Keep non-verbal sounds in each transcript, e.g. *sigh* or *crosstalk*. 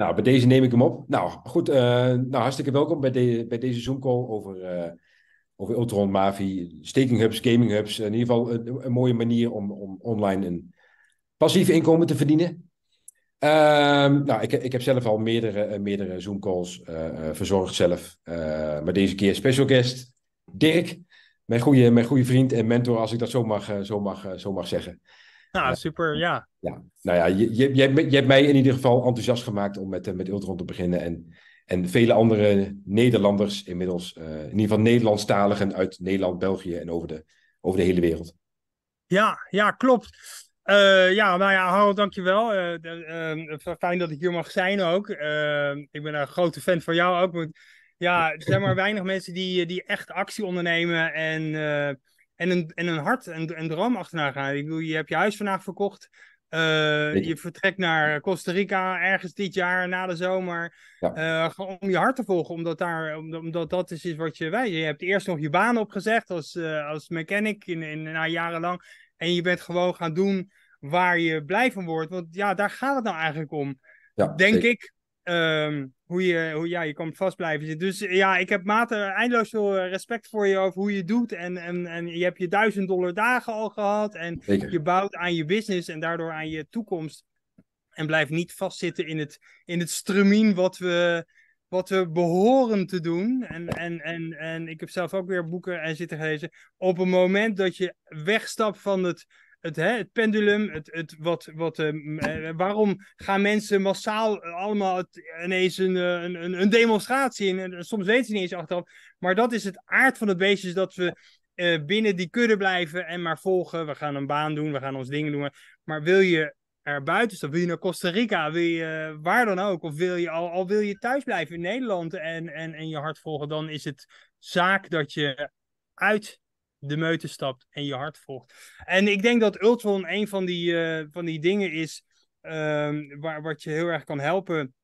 Nou, bij deze neem ik hem op. Nou, goed. Eh, nou, hartstikke welkom bij, de, bij deze Zoom-call over, eh, over Ultron, Mavi, staking hubs, gaming hubs. In ieder geval een, mooie manier om, om online een passief inkomen te verdienen. Ehm, nou, ik, ik heb zelf al meerdere, eh, meerdere Zoom-calls verzorgd zelf. maar deze keer special guest Dirk, mijn goede, mijn goede vriend en mentor, als ik dat zo mag, zo mag, zo mag zeggen. Nou, super, ja. ja. Nou ja, je, je, je, hebt mij in ieder geval enthousiast gemaakt om met, eh, met Ultron te beginnen. En, en vele andere Nederlanders inmiddels, eh, in ieder geval Nederlandstaligen uit Nederland, België en over de, over de hele wereld. Ja, ja, klopt. Eh, ja, nou ja, Harold, dankjewel. Uh, fijn dat ik hier mag zijn ook. ik ben een grote fan van jou ook. want ja, er zijn maar weinig mensen die, die echt actie ondernemen en en een, en een hart en een droom achterna gaan. Ik bedoel, je hebt je huis vandaag verkocht. Eh, je vertrekt naar Costa Rica ergens dit jaar na de zomer. Ja. Eh, om je hart te volgen, omdat, daar, omdat dat is wat je wij. Je hebt eerst nog je baan opgezegd als, eh, als mechanic in, in, na jarenlang. En je bent gewoon gaan doen waar je blij van wordt. Want ja, daar gaat het nou eigenlijk om. Ja, denk ik. Ehm, hoe, je, hoe ja, je kan vast blijven zitten. Dus ja, ik heb mate eindeloos veel eh, respect voor je over hoe je doet. En, en, en je hebt je duizend dollar dagen al gehad. En je bouwt aan je business en daardoor aan je toekomst. En blijft niet vastzitten in het, in het strumien wat we, wat we behoren te doen. En, en, en, en ik heb zelf ook weer boeken en zitten gelezen. Op het moment dat je wegstapt van het het, hè, het pendulum, het, het, wat, wat, ehm, eh, waarom gaan mensen massaal eh, allemaal ineens eh, een, een, een demonstratie in? En, soms weten ze niet eens achteraf. Maar dat is het aard van het beestje, dat we binnen die kudde blijven en maar volgen. We gaan een baan doen, we gaan ons dingen doen. Maar wil je er buiten staan, wil je naar Costa Rica, wil je waar dan ook, of wil je al, al wil je thuis blijven in Nederland en, en, en je hart volgen, dan is het zaak dat je uit de meute stapt en je hart volgt. En ik denk dat Ultron een van die, eh, van die dingen is ehm, waar, wat je heel erg kan helpen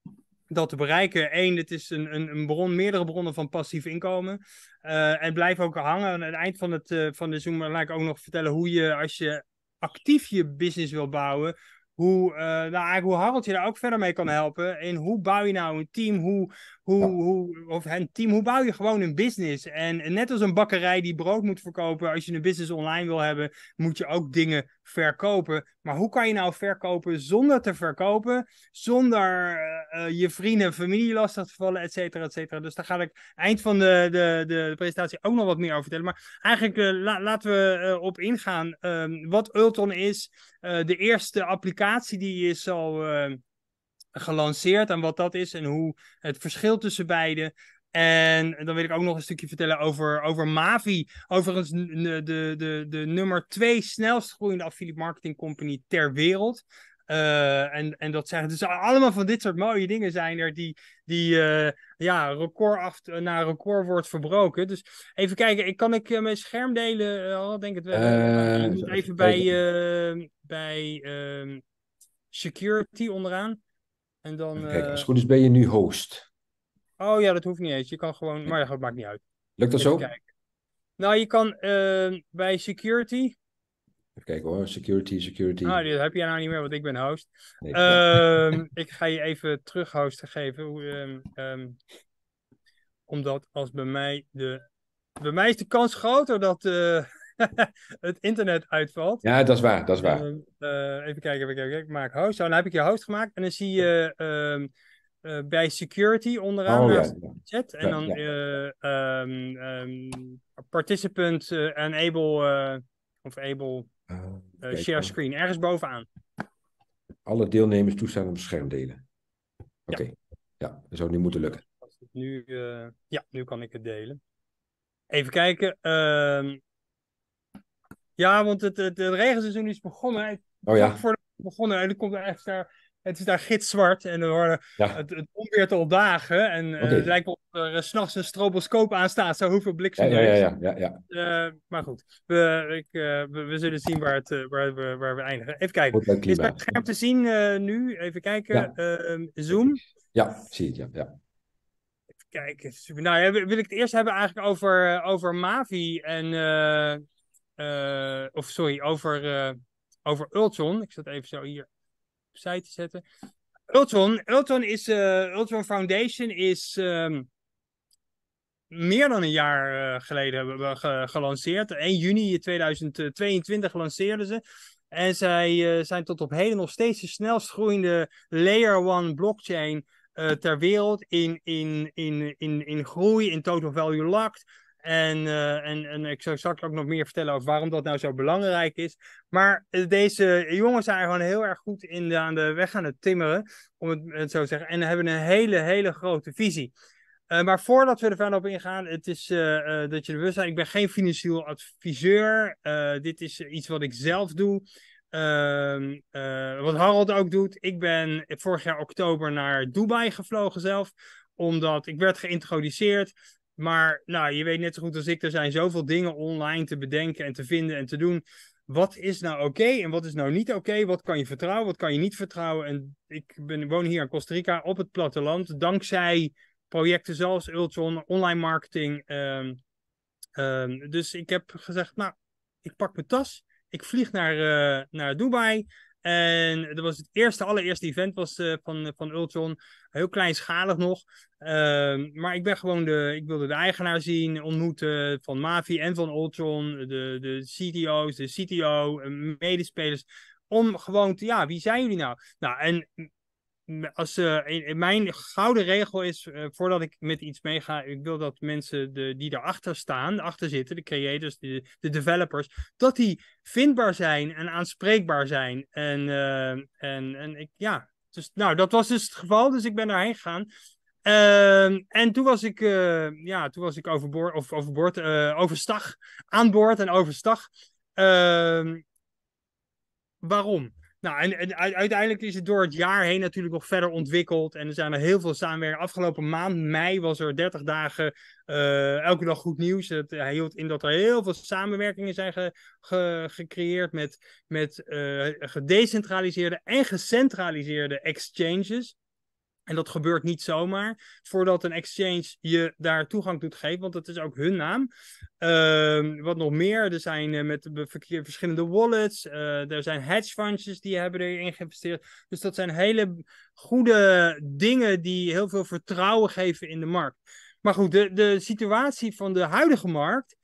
dat te bereiken. Eén, het is een, een, een bron, meerdere bronnen van passief inkomen. Eh, en blijf ook hangen. Aan het eind van, het, eh, van de Zoom laat ik ook nog vertellen hoe je, als je actief je business wil bouwen, hoe, uh, nou eigenlijk hoe Harold je daar ook verder mee kan helpen. En hoe bouw je nou een team? Hoe, hoe, of een team, hoe bouw je gewoon een business? En net als een bakkerij die brood moet verkopen, als je een business online wil hebben, moet je ook dingen verkopen. Maar hoe kan je nou verkopen zonder te verkopen, zonder eh, eh, je vrienden en familie lastig te vallen, et cetera, et cetera. Dus daar ga ik eind van de, de, de presentatie ook nog wat meer over vertellen. Maar eigenlijk eh, laten we op ingaan ehm, wat Ulton is, de eerste applicatie die is al ehm, gelanceerd en wat dat is en hoe het verschil tussen beide. En dan wil ik ook nog een stukje vertellen over, over Mavi. Overigens de, de, de, de nummer twee snelst groeiende affiliate marketing company ter wereld. Eh, en, en dat zeggen. Dus allemaal van dit soort mooie dingen zijn er die, die eh, ja, record af, na record wordt verbroken. Dus even kijken, kan ik eh, mijn scherm delen? Oh, denk het wel. even bij, bij ehm, security onderaan. En dan, Kijk, als eh, het goed is ben je nu host. Oh ja, dat hoeft niet eens. Je kan gewoon, maar dat maakt niet uit. Lukt dat zo? Nou, je kan eh, bij security, Even kijken hoor, security, security. Nou, dat heb jij nou niet meer, want ik ben host. Ehm, *laughs* ik ga je even terug host geven. Ehm, ehm, omdat als bij mij de... Bij mij is de kans groter dat... Uh... *laughs* het internet uitvalt. Ja, dat is waar, dat is waar. Ehm, eh, even kijken, even kijken, ik maak host. Oh, dan heb ik je host gemaakt en dan zie je ehm, eh, bij security onderaan oh, naast ja, ja. chat. En dan um, um, participant enable of able oh, share screen, ergens bovenaan. Alle deelnemers toestaan om scherm delen. Oké, ja. dat zou nu moeten lukken. Nu, ja, nu kan ik het delen. Even kijken. Ja, want het, het, het regenseizoen is begonnen. Het, oh ja. Voor begonnen. En komt echt daar het is daar gitzwart en er worden het, het onweer te dagen. En eh, het lijkt wel of er uh, s'nachts een stroboscoop aan staat. Zo hoeveel bliksem ja, ja, ja, ja eh, maar goed, we, ik, we, we, zullen zien waar, het, waar, we, waar we eindigen. Even kijken. is het scherm te zien nu? Even kijken. Ehm, zoom. Ja, zie het. Ja, ja. Even kijken. Nou, wil ik het eerst hebben eigenlijk over, over Mavi en... Eh, of sorry, over, uh, over Ultron. Ik zat even zo hier opzij te zetten. Ultron, Ultron, is, eh, Ultron Foundation is ehm, meer dan een jaar geleden hebben we gelanceerd. 1 juni 2022 lanceerden ze. En zij zijn tot op heden nog steeds de snelst groeiende Layer 1 blockchain ter wereld in, in, in, in, in groei, in total value locked. En, eh, en, en ik zou straks ook nog meer vertellen over waarom dat nou zo belangrijk is. Maar eh, deze jongens zijn gewoon heel erg goed in aan de weg aan het timmeren, om het, zo te zeggen. En hebben een hele, hele grote visie. Eh, maar voordat we er verder op ingaan, het is dat je er bewust bent. Ik ben geen financieel adviseur. dit is iets wat ik zelf doe. Ehm, wat Harold ook doet. Ik ben vorig jaar oktober naar Dubai gevlogen zelf. Omdat ik werd geïntroduceerd maar nou, je weet net zo goed als ik, er zijn zoveel dingen online te bedenken en te vinden en te doen. Wat is nou oké en wat is nou niet oké? Wat kan je vertrouwen, wat kan je niet vertrouwen? En ik ben, woon hier in Costa Rica op het platteland. Dankzij projecten zoals Ultron, online marketing. Ehm, ehm, dus ik heb gezegd, nou, ik pak mijn tas. Ik vlieg naar, eh, naar Dubai. En dat was het eerste, allereerste event was, eh, van, eh, van Ultron. Heel kleinschalig nog. Ehm, maar ik, ben gewoon de, ik wilde de eigenaar zien, ontmoeten van Mavi en van Ultron. De, de CTO's, de CTO, medespelers. Om gewoon te, ja, wie zijn jullie nou? Nou, en als, eh, mijn gouden regel is, eh, voordat ik met iets meega, ik wil dat mensen de, die erachter staan, achter zitten, de creators, de, developers, dat die vindbaar zijn en aanspreekbaar zijn. En, eh, en, en ik, ja, dus, nou, dat was dus het geval, dus ik ben daarheen gegaan. Ehm, en toen was ik, ja, toen was ik overboord, of overboord, overstag, aan boord en overstag. Ehm, waarom? Nou, en, uiteindelijk is het door het jaar heen natuurlijk nog verder ontwikkeld. En er zijn er heel veel samenwerkingen. Afgelopen maand, mei, was er 30 dagen eh, elke dag goed nieuws. Het, hield in dat er heel veel samenwerkingen zijn gecreëerd met, met eh, gedecentraliseerde en gecentraliseerde exchanges. En dat gebeurt niet zomaar voordat een exchange je daar toegang toe geven, want dat is ook hun naam. Ehm, wat nog meer, er zijn eh, met verschillende wallets, uh, er zijn hedge funds die hebben erin geïnvesteerd. Dus dat zijn hele goede dingen die heel veel vertrouwen geven in de markt. Maar goed, de, de situatie van de huidige markt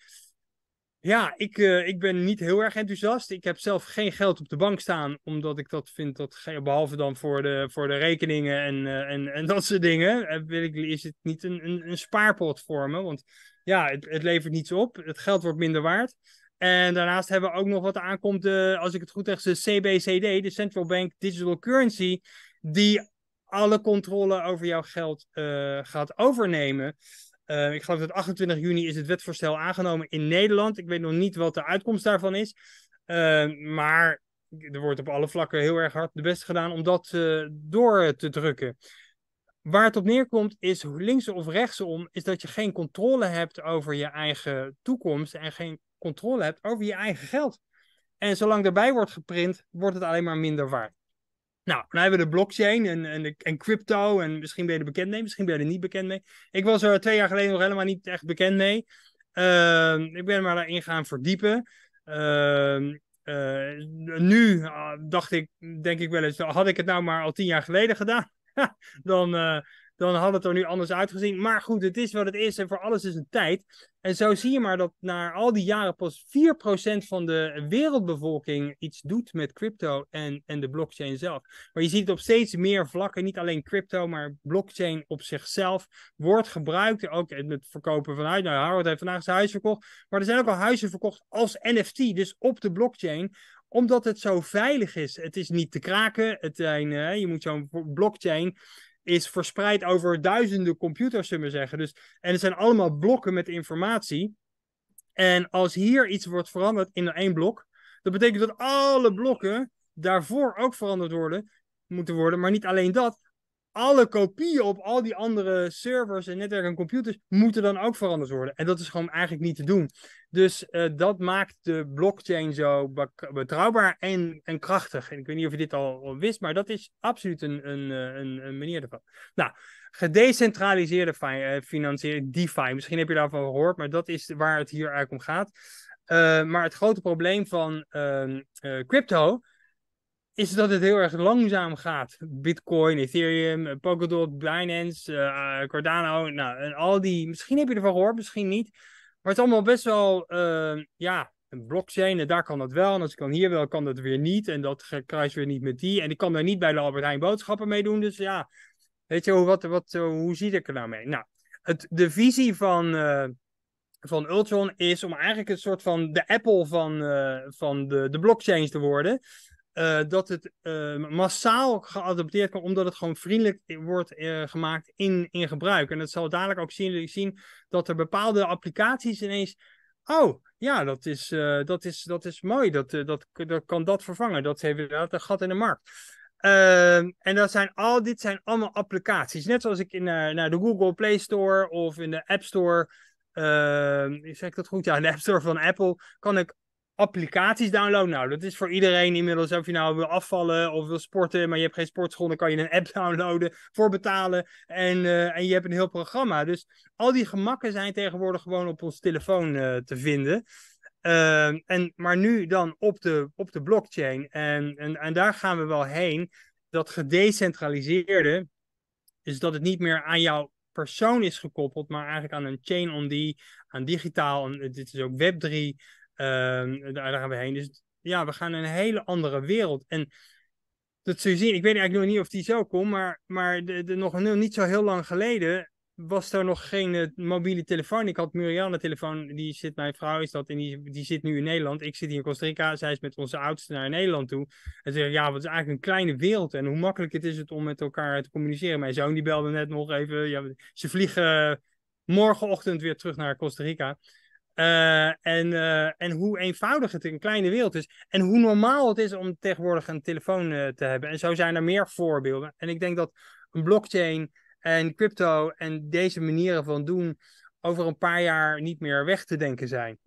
ja, ik, eh, ik ben niet heel erg enthousiast. Ik heb zelf geen geld op de bank staan, omdat ik dat vind dat, behalve dan voor de, voor de rekeningen en, eh, en, en *laughs* dat soort dingen, eh, ik, is het niet een, een, een spaarpot vormen. Want ja, het, het levert niets op, het geld wordt minder waard. En daarnaast hebben we ook nog wat aankomt, als ik het goed zeg, de CBCD, de Central Bank Digital Currency, die alle controle over jouw geld gaat overnemen. Ehm, ik geloof dat 28 juni is het wetvoorstel aangenomen in Nederland. Ik weet nog niet wat de uitkomst daarvan is. Ehm, maar er wordt op alle vlakken heel erg hard de best gedaan om dat eh, door te drukken. Waar het op neerkomt is links of rechtsom, is dat je geen controle hebt over je eigen toekomst en geen controle hebt over je eigen geld. En zolang erbij wordt geprint, wordt het alleen maar minder waard. Nou, dan hebben we de blockchain en, en, en crypto. En misschien ben je er bekend mee, misschien ben je er niet bekend mee. Ik was er twee jaar geleden nog helemaal niet echt bekend mee. Ehm, ik ben maar daarin gaan verdiepen. Ehm, eh, nu ah, dacht ik, denk ik wel eens, had ik het nou maar al tien jaar geleden gedaan, *laughs* dan, eh, dan had het er nu anders uitgezien. Maar goed, het is wat het is en voor alles is een tijd. En zo zie je maar dat na al die jaren pas 4% van de wereldbevolking iets doet met crypto en, en de blockchain zelf. Maar je ziet het op steeds meer vlakken, niet alleen crypto, maar blockchain op zichzelf wordt gebruikt. Ook het verkopen van huizen. Nou, Harold heeft vandaag zijn huis verkocht, maar er zijn ook al huizen verkocht als NFT, dus op de blockchain omdat het zo veilig is. Het is niet te kraken. Het zijn, eh, je moet zo'n blockchain is verspreid over duizenden computers, zullen we zeggen. Dus, en het zijn allemaal blokken met informatie. En als hier iets wordt veranderd in één blok, dat betekent dat alle blokken daarvoor ook veranderd worden, moeten worden. Maar niet alleen dat, alle kopieën op al die andere servers en netwerken en computers moeten dan ook veranderd worden. En dat is gewoon eigenlijk niet te doen. Dus eh, dat maakt de blockchain zo betrouwbaar en, en krachtig. En ik weet niet of je dit al, wist, maar dat is absoluut een, een, eh, een, manier ervan. Nou, gedecentraliseerde eh, financiering, DeFi. Misschien heb je daarvan gehoord, maar dat is waar het hier eigenlijk om gaat. maar het grote probleem van ehm, crypto is dat het heel erg langzaam gaat. Bitcoin, Ethereum, Polkadot, Binance, eh, eh, Cardano. Nou, en al die. Misschien heb je ervan gehoord, misschien niet. Maar het is allemaal best wel. Eh, ja, een blockchain. En daar kan dat wel. En als ik dan hier wel, kan dat weer niet. En dat kruis weer niet met die. En ik kan daar niet bij de Albert Heijn boodschappen mee doen. Dus ja, weet je, wat, wat, hoe zie ik er nou mee? Nou, het, de visie van. van Ultron is om eigenlijk een soort van de Apple van, van de, de blockchains te worden. Eh, dat het eh, massaal geadopteerd kan, omdat het gewoon vriendelijk wordt eh, gemaakt in, in gebruik. En dat zal dadelijk ook zien, zien dat er bepaalde applicaties ineens. Oh, ja, dat is, dat is, dat is mooi. Dat, dat, dat kan dat vervangen. Dat heeft dat een gat in de markt. Ehm, en dat zijn al, dit zijn allemaal applicaties. Net zoals ik in, uh, naar de Google Play Store of in de App Store. Uh, zeg ik dat goed? Ja, de App Store van Apple kan ik applicaties downloaden. Nou, dat is voor iedereen inmiddels. Of je nou wil afvallen of wil sporten, maar je hebt geen sportschool, dan kan je een app *laughs* downloaden voor betalen. En, eh, en je hebt een heel programma. Dus al die gemakken zijn tegenwoordig gewoon op ons telefoon eh, te vinden. Ehm, en, maar nu dan op de, op de blockchain. En, en, en daar gaan we wel heen. Dat gedecentraliseerde, dus dat het niet meer aan jouw persoon is gekoppeld, maar eigenlijk aan een chain on die, aan digitaal. En eh, dit is ook Web3. Ehm, daar gaan we heen. Dus ja, we gaan een hele andere wereld. En dat zul zien. Ik weet eigenlijk nog niet of die zo komt, maar, maar de, de, nog niet zo heel lang geleden was er nog geen eh, mobiele telefoon. Ik had Muriel telefoon, die zit, mijn vrouw is dat, en die, die zit nu in Nederland. Ik zit hier in Costa Rica, zij is met onze oudste naar Nederland toe. En ze zeggen, ja, wat is eigenlijk een kleine wereld en hoe makkelijk het is het om met elkaar te communiceren. Mijn zoon die belde net nog even, ja, ze vliegen eh, morgenochtend weer terug naar Costa Rica. Eh, en, eh, en hoe eenvoudig het in een kleine wereld is. En hoe normaal het is om tegenwoordig een telefoon eh, te hebben. En zo zijn er meer voorbeelden. En ik denk dat een blockchain en crypto en deze manieren van doen over een paar jaar niet meer weg te denken zijn.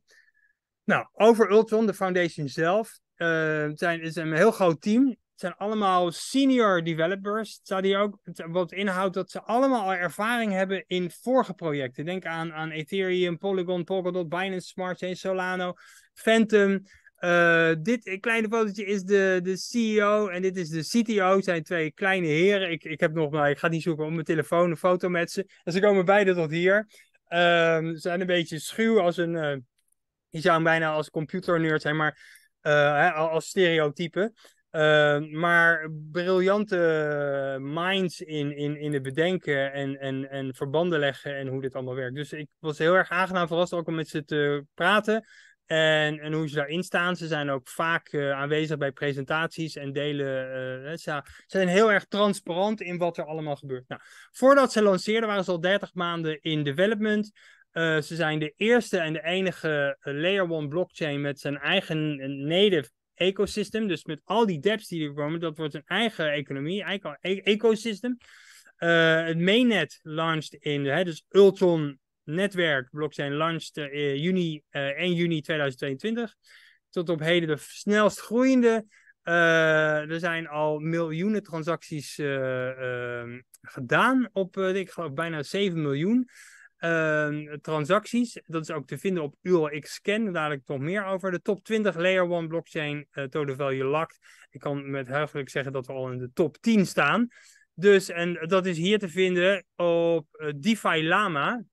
Nou, over Ultron, de foundation zelf. Het zijn, is een heel groot team. Het zijn allemaal senior developers. Het zou ook, wat inhoudt dat ze allemaal al ervaring hebben in vorige projecten. Denk aan, aan Ethereum, Polygon, Polkadot, Binance Smart Chain, Solano, Phantom. Uh, dit kleine fotootje is de, de CEO en dit is de CTO. Het zijn twee kleine heren. Ik, ik heb nog, maar ik ga niet zoeken op mijn telefoon, een foto met ze. En ze komen beide tot hier. Ehm, ze zijn een beetje schuw als een... Uh, je zou hem bijna als computerneur zijn, maar eh, als stereotype. Ehm, maar briljante minds in, in, in het bedenken en, en, en verbanden leggen en hoe dit allemaal werkt. Dus ik was heel erg aangenaam verrast ook om met ze te praten. En, en hoe ze daarin staan. Ze zijn ook vaak eh, aanwezig bij presentaties en delen. Eh, ze zijn heel erg transparant in wat er allemaal gebeurt. Nou, voordat ze lanceerden waren ze al 30 maanden in development. Eh, ze zijn de eerste en de enige Layer 1 blockchain met zijn eigen native ecosystem. Dus met al die dApps die er komen, dat wordt een eigen economie, eigen e ecosystem. Eh, het mainnet launched in, hè, dus Ultron netwerk blockchain launched in eh, juni, 1 eh, juni 2022. Tot op heden de snelst groeiende er zijn al miljoenen transacties ehm, gedaan op, ik geloof, bijna 7 miljoen. Ehm, transacties. Dat is ook te vinden op scan. Daar heb ik nog meer over. De top 20 Layer 1 blockchain uh, eh, total value lakt. Ik kan met huigelijk zeggen dat we al in de top 10 staan. Dus, en dat is hier te vinden op uh, DeFi Lama.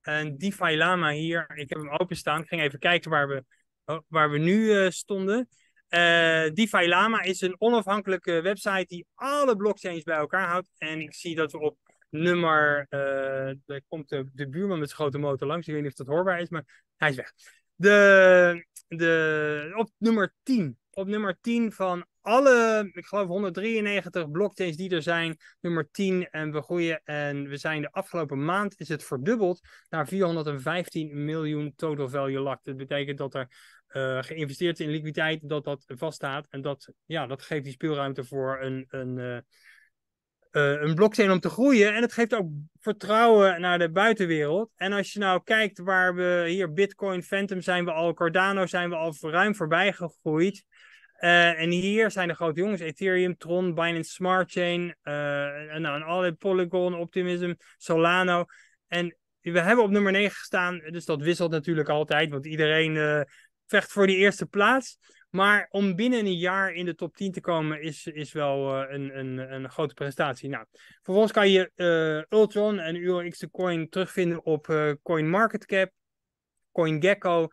En DeFi Lama hier, ik heb hem openstaan. Ik ging even kijken waar we, oh, waar we nu eh, stonden. Uh, DeFi Lama is een onafhankelijke website die alle blockchains bij elkaar houdt. En ik zie dat we op nummer, daar eh, komt de, de, buurman met zijn grote motor langs. Ik weet niet of dat hoorbaar is, maar hij is weg. De, de, op nummer 10. Op nummer 10 van alle, ik geloof 193 blockchains die er zijn, nummer 10 en we groeien. En we zijn de afgelopen maand is het verdubbeld naar 415 miljoen total value locked. Dat betekent dat er uh, geïnvesteerd in liquiditeit, dat dat vaststaat. En dat, ja, dat geeft die speelruimte voor een, een, eh, eh, een blockchain om te groeien. En het geeft ook vertrouwen naar de buitenwereld. En als je nou kijkt waar we hier Bitcoin, Phantom zijn we al, Cardano zijn we al ruim voorbij gegroeid. Eh, en hier zijn de grote jongens, Ethereum, Tron, Binance Smart Chain, eh, nou, en alle Polygon, Optimism, Solano. En we hebben op nummer 9 gestaan, dus dat wisselt natuurlijk altijd, want iedereen vecht voor die eerste plaats. Maar om binnen een jaar in de top 10 te komen is, is wel eh, een, een, een grote prestatie. Nou, vervolgens kan je eh, Ultron en UOX de coin terugvinden op uh, CoinMarketCap, CoinGecko,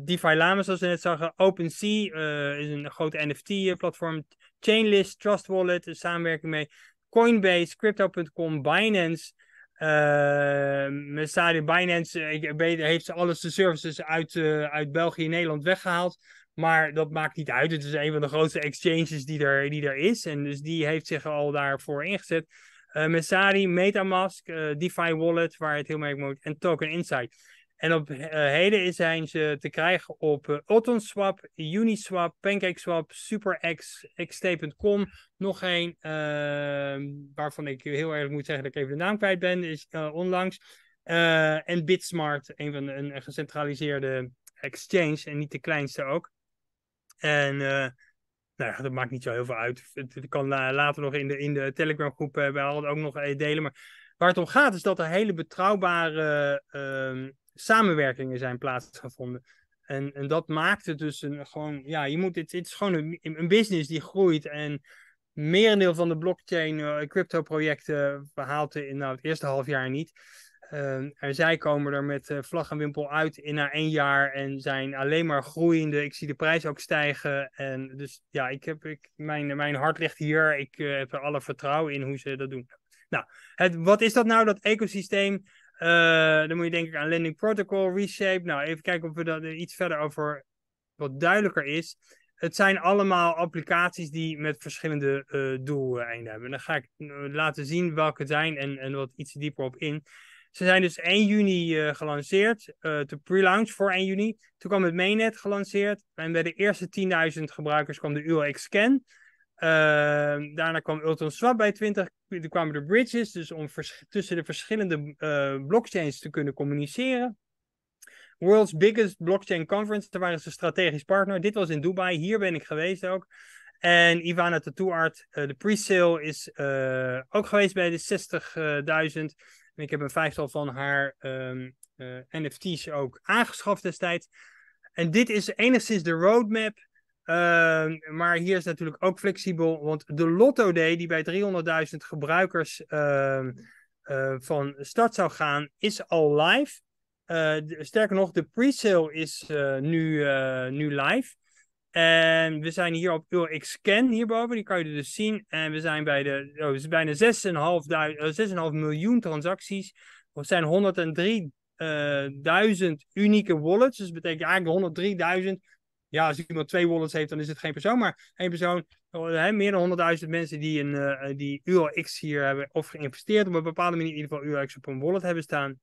DeFi Lama zoals we net zagen, OpenSea is een grote NFT-platform, Chainlist, Trust Wallet, een samenwerking mee, Coinbase, Crypto.com, Binance... Uh, Mercedes Binance ik, heeft alles de services uit, uit België en Nederland weggehaald. Maar dat maakt niet uit. Het is een van de grootste exchanges die er, die er is. En dus die heeft zich al daarvoor ingezet. Eh, Messari, Metamask, eh, DeFi Wallet, waar het heel mee moet. En Token Insight. En op uh, heden zijn ze te krijgen op Otton Swap, Uniswap, PancakeSwap, SuperX, XT.com. Nog één, ehm, waarvan ik heel eerlijk moet zeggen dat ik even de naam kwijt ben, is onlangs. en Bitsmart, een van de, een gecentraliseerde exchange en niet de kleinste ook. En eh, nou ja, dat maakt niet zo heel veel uit. Het, kan eh, later nog in de, in de Telegram groep uh, we hadden ook nog eh, delen. Maar waar het om gaat is dat er hele betrouwbare ehm, samenwerkingen zijn plaatsgevonden. En, en dat maakt het dus een, gewoon, ja, je moet, het, het is gewoon een, een business die groeit. En merendeel van de blockchain crypto projecten het in nou, het eerste half jaar niet. Ehm, en zij komen er met uh, vlag en wimpel uit in na één jaar en zijn alleen maar groeiende. Ik zie de prijs ook stijgen. En dus ja, ik heb, ik, mijn, mijn hart ligt hier. Ik eh, heb er alle vertrouwen in hoe ze dat doen. Nou, het, wat is dat nou, dat ecosysteem? Eh, dan moet je denken aan Lending Protocol, Reshape. Nou, even kijken of we daar iets verder over wat duidelijker is. Het zijn allemaal applicaties die met verschillende doeleinden hebben. Dan ga ik laten zien welke het zijn en, en wat iets dieper op in. Ze zijn dus 1 juni eh, gelanceerd, de eh, pre-launch voor 1 juni. Toen kwam het mainnet gelanceerd en bij de eerste 10.000 gebruikers kwam de ULX Scan. Ehm, daarna kwam Ultron Swap bij 20, Toen kwamen de bridges, dus om tussen de verschillende eh, blockchains te kunnen communiceren. World's Biggest Blockchain Conference, daar waren ze strategisch partner. Dit was in Dubai, hier ben ik geweest ook. En Ivana Tattoo Art, de pre-sale is ook geweest bij de 60.000 ik heb een vijftal van haar ehm, eh, NFT's ook aangeschaft destijds. En dit is enigszins de roadmap. Ehm, maar hier is natuurlijk ook flexibel. Want de Lotto Day, die bij 300.000 gebruikers ehm, eh, van start zou gaan, is al live. Eh, sterker nog, de pre-sale is nu, nu live. En we zijn hier op UX-Scan hierboven, die kan je dus zien. En we zijn bij de oh, is bijna 6,5 eh, miljoen transacties. Er zijn 103.000 uh, eh, unieke wallets. Dus dat betekent eigenlijk 103.000. Ja, als iemand twee wallets heeft, dan is het geen persoon, maar één persoon. Oh, meer dan 100.000 mensen die, een, eh, die hier hebben of geïnvesteerd op een bepaalde manier, in ieder geval URX op een wallet hebben staan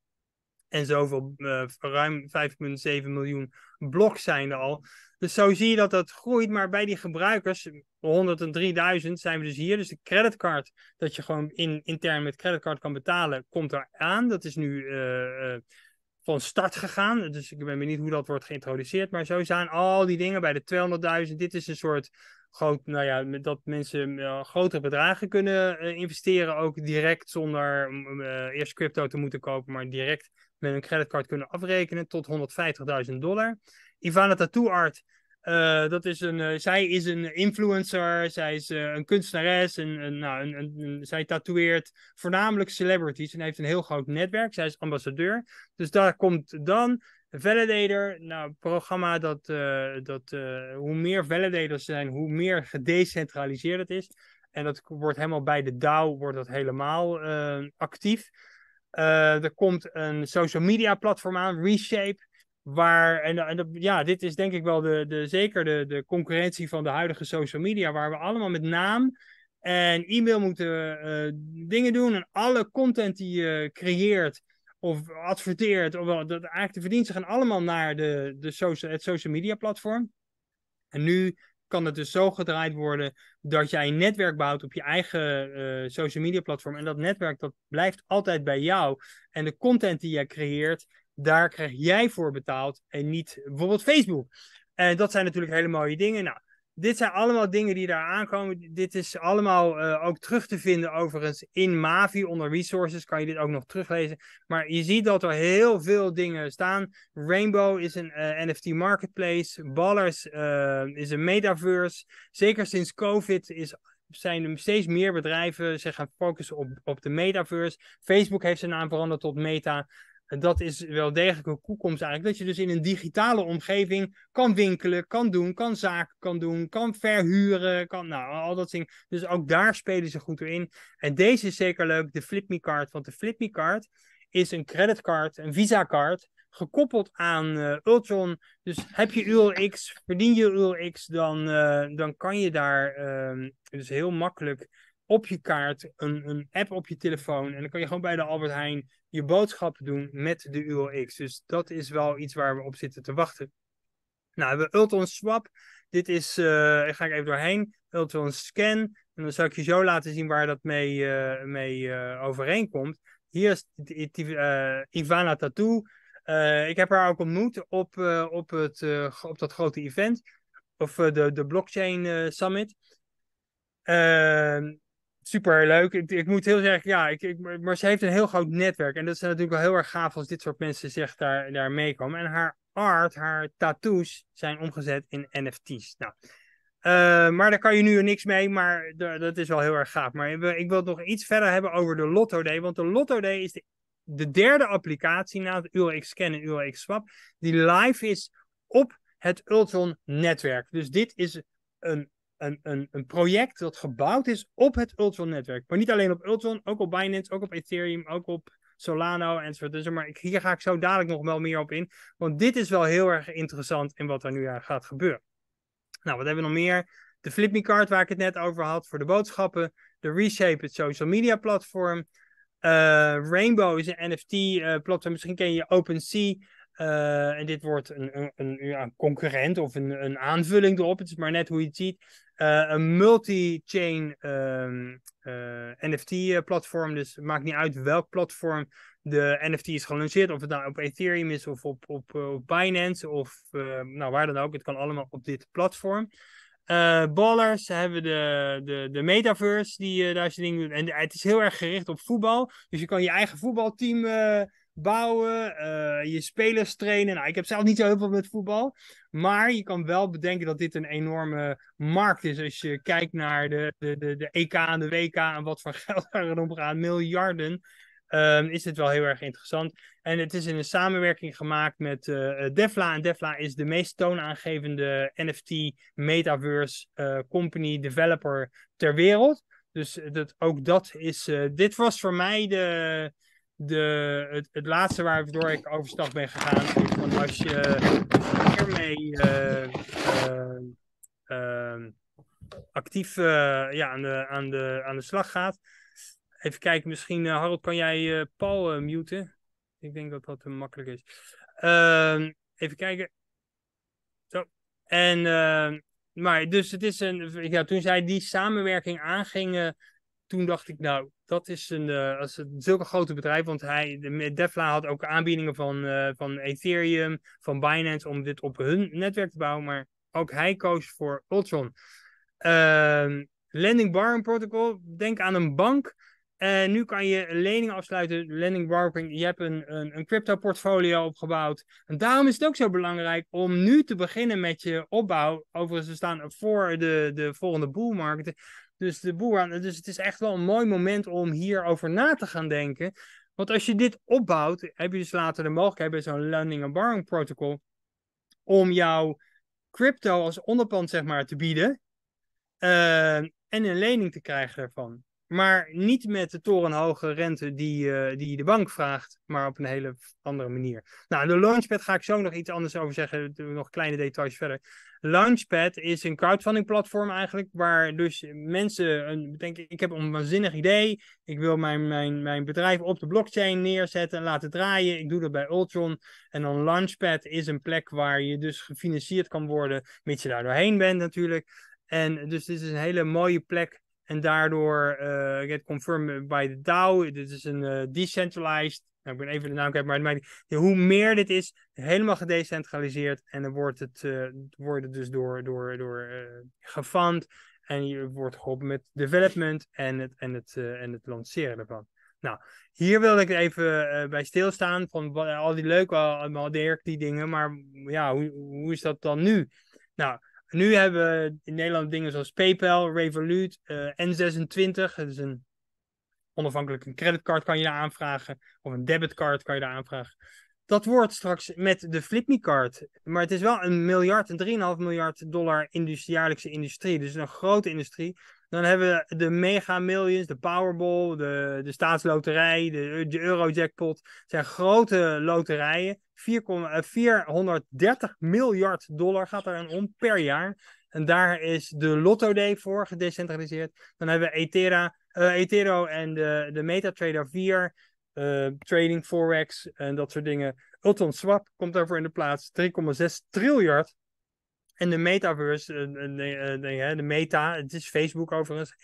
en zoveel, eh, ruim 5,7 miljoen bloks zijn er al. Dus zo zie je dat dat groeit, maar bij die gebruikers, 103.000 zijn we dus hier. Dus de creditcard, dat je gewoon in, intern met creditcard kan betalen, komt eraan. Dat is nu eh, eh, van start gegaan. Dus ik ben benieuwd hoe dat wordt geïntroduceerd. Maar zo zijn al die dingen bij de 200.000. Dit is een soort groot, nou ja, dat mensen grotere bedragen kunnen investeren. Ook direct zonder eerst crypto te moeten kopen, maar direct met een creditcard kunnen afrekenen tot 150.000 dollar. Ivana Tattoo Art, eh, dat is een, eh, zij is een influencer, zij is eh, een kunstenares, nou, een, nou, een, zij tatoeëert voornamelijk celebrities en heeft een heel groot netwerk. Zij is ambassadeur, dus daar komt dan Validator, nou, programma dat, dat hoe meer validators zijn, hoe meer gedecentraliseerd het is. En dat wordt helemaal bij de DAO, wordt dat helemaal actief. Eh, er komt een social media platform aan, Reshape. Waar, en, ja, dit is denk ik wel de, de, zeker de, de concurrentie van de huidige social media, waar we allemaal met naam en e-mail moeten eh, dingen doen. En alle content die je creëert of adverteert, of dat, eigenlijk de verdiensten gaan allemaal naar de, de social, het social media platform. En nu kan het dus zo gedraaid worden dat jij een netwerk bouwt op je eigen eh, social media platform. En dat netwerk dat blijft altijd bij jou. En de content die jij creëert, daar krijg jij voor betaald en niet bijvoorbeeld Facebook. En dat zijn natuurlijk hele mooie dingen. Nou, dit zijn allemaal dingen die daar aankomen. Dit is allemaal eh, ook terug te vinden overigens in Mavi. Onder resources kan je dit ook nog teruglezen. Maar je ziet dat er heel veel dingen staan. Rainbow is een eh, NFT marketplace. Ballers eh, is een metaverse. Zeker sinds COVID is, zijn er steeds meer bedrijven zich gaan focussen op, op de metaverse. Facebook heeft zijn naam veranderd tot Meta dat is wel degelijk een toekomst eigenlijk. Dat je dus in een digitale omgeving kan winkelen, kan doen, kan zaken kan doen, kan verhuren, kan nou, al dat ding. Dus ook daar spelen ze goed in. En deze is zeker leuk, de Flip Me Card. Want de Flip Me Card is een creditcard, een Visa-card, gekoppeld aan eh, Ultron. Dus heb je ULX, verdien je ULX, dan, eh, dan kan je daar ehm, dus heel makkelijk op je kaart een, een app op je telefoon. En dan kan je gewoon bij de Albert Heijn je boodschappen doen met de ULX. Dus dat is wel iets waar we op zitten te wachten. Nou, we Ultron Swap. Dit is, uh, daar ga ik even doorheen. Ultron Scan. En dan zal ik je zo laten zien waar dat mee, eh, mee eh, overeenkomt. Hier is Ivana Tattoo. ik heb haar ook ontmoet op, op, het, op dat grote event. Of de, de Blockchain Summit. Uh, super leuk. Ik, ik, moet heel zeggen, ja, ik, ik, maar ze heeft een heel groot netwerk. En dat is natuurlijk wel heel erg gaaf als dit soort mensen zich daar, daar meekomen. En haar art, haar tattoos, zijn omgezet in NFT's. Nou, eh, maar daar kan je nu niks mee, maar dat is wel heel erg gaaf. Maar ik wil het nog iets verder hebben over de Lotto Day. Want de Lotto Day is de, de derde applicatie na het ULX Scan en ULX Swap, die live is op het Ultron netwerk. Dus dit is een een, een, een project dat gebouwd is op het Ultron-netwerk. Maar niet alleen op Ultron, ook op Binance, ook op Ethereum, ook op Solano enzovoort. Dus maar ik, hier ga ik zo dadelijk nog wel meer op in. Want dit is wel heel erg interessant in wat er nu aan eh, gaat gebeuren. Nou, wat hebben we nog meer? De Flip Card waar ik het net over had voor de boodschappen. De Reshape, het social media platform. Eh, Rainbow is een NFT eh, platform. Misschien ken je OpenSea. Eh, en dit wordt een, een, een ja, concurrent of een, een, aanvulling erop. Het is maar net hoe je het ziet. Eh, een multi-chain ehm, eh, NFT-platform. Dus het maakt niet uit welk platform de NFT is gelanceerd. Of het nou op Ethereum is of op, op, op Binance of nou, waar dan ook. Het kan allemaal op dit platform. ballers hebben de, de, de metaverse die daar zijn ding doet. En het is heel erg gericht op voetbal. Dus je kan je eigen voetbalteam bouwen, eh, je spelers trainen. Nou, ik heb zelf niet zo heel veel met voetbal. Maar je kan wel bedenken dat dit een enorme markt is. Als je kijkt naar de, de, de, de EK en de WK en wat voor *laughs* geld er gaat. miljarden. Ehm, is dit wel heel erg interessant. En het is in een samenwerking gemaakt met uh, Defla. En Defla is de meest toonaangevende NFT metaverse eh, company developer ter wereld. Dus dat, ook dat is. dit was voor mij de, de, het, het laatste waardoor ik overstap ben gegaan, is van als je hiermee eh, eh, eh, actief ja, aan, de, aan, de, aan de slag gaat. Even kijken, misschien Harold, kan jij Paul muten? Ik denk dat dat makkelijk is. Ehm, even kijken. Zo. En, ehm, maar dus het is een. Ja, toen zij die samenwerking aangingen toen dacht ik, nou, dat is een, eh, als het, zulke grote bedrijf. Want hij, Defla had ook aanbiedingen van, eh, van Ethereum, van Binance om dit op hun netwerk te bouwen. Maar ook hij koos voor Ultron. Uh, lending Borrowing Protocol, denk aan een bank. En nu kan je leningen afsluiten, lending borrowing. Je hebt een, een, een crypto portfolio opgebouwd. En daarom is het ook zo belangrijk om nu te beginnen met je opbouw. Overigens, we staan voor de, de volgende boelmarkten. Dus, de boer, dus het is echt wel een mooi moment om hierover na te gaan denken. Want als je dit opbouwt, heb je dus later de mogelijkheid bij zo'n lending and borrowing protocol om jouw crypto als onderpand zeg maar te bieden eh, en een lening te krijgen daarvan maar niet met de torenhoge rente die, eh, die de bank vraagt, maar op een hele andere manier. Nou, de Launchpad ga ik zo nog iets anders over zeggen, nog kleine details verder. Launchpad is een crowdfunding platform eigenlijk, waar dus mensen denken, ik heb een waanzinnig idee, ik wil mijn, mijn, mijn bedrijf op de blockchain neerzetten en laten draaien, ik doe dat bij Ultron. En dan Launchpad is een plek waar je dus gefinancierd kan worden, mits je daar doorheen bent natuurlijk. En dus dit is een hele mooie plek en daardoor uh, get confirmed by the DAO. Dit is een eh, decentralized. Nou, ik ben even de naam kwijt, maar maakt, hoe meer dit is, helemaal gedecentraliseerd. En dan wordt het, uh, wordt het dus door, door, door gefund. En je wordt geholpen met development en het, en het, en het lanceren ervan. Nou, hier wilde ik even bij stilstaan. Van al die leuke, al, al die dingen. Maar ja, hoe, hoe is dat dan nu? Nou, nu hebben we in Nederland dingen zoals PayPal, Revolut, eh, N26. Dat is een onafhankelijk een creditcard kan je daar aanvragen. Of een debitcard kan je daar aanvragen. Dat wordt straks met de Flipme-card. Maar het is wel een miljard, een 3,5 miljard dollar jaarlijkse industrie. Dus een grote industrie. Dan hebben we de Mega Millions, de Powerball, de, de Staatsloterij, de, de Eurojackpot. Dat zijn grote loterijen. 4, 430 eh, miljard dollar gaat er aan om per jaar. En daar is de Lotto Day voor gedecentraliseerd. Dan hebben we Ethera, Ethero eh, en de, de MetaTrader 4, eh, Trading Forex en dat soort dingen. Ultron Swap komt daarvoor in de plaats. 3,6 triljard en de metaverse, de, de meta, het is Facebook overigens,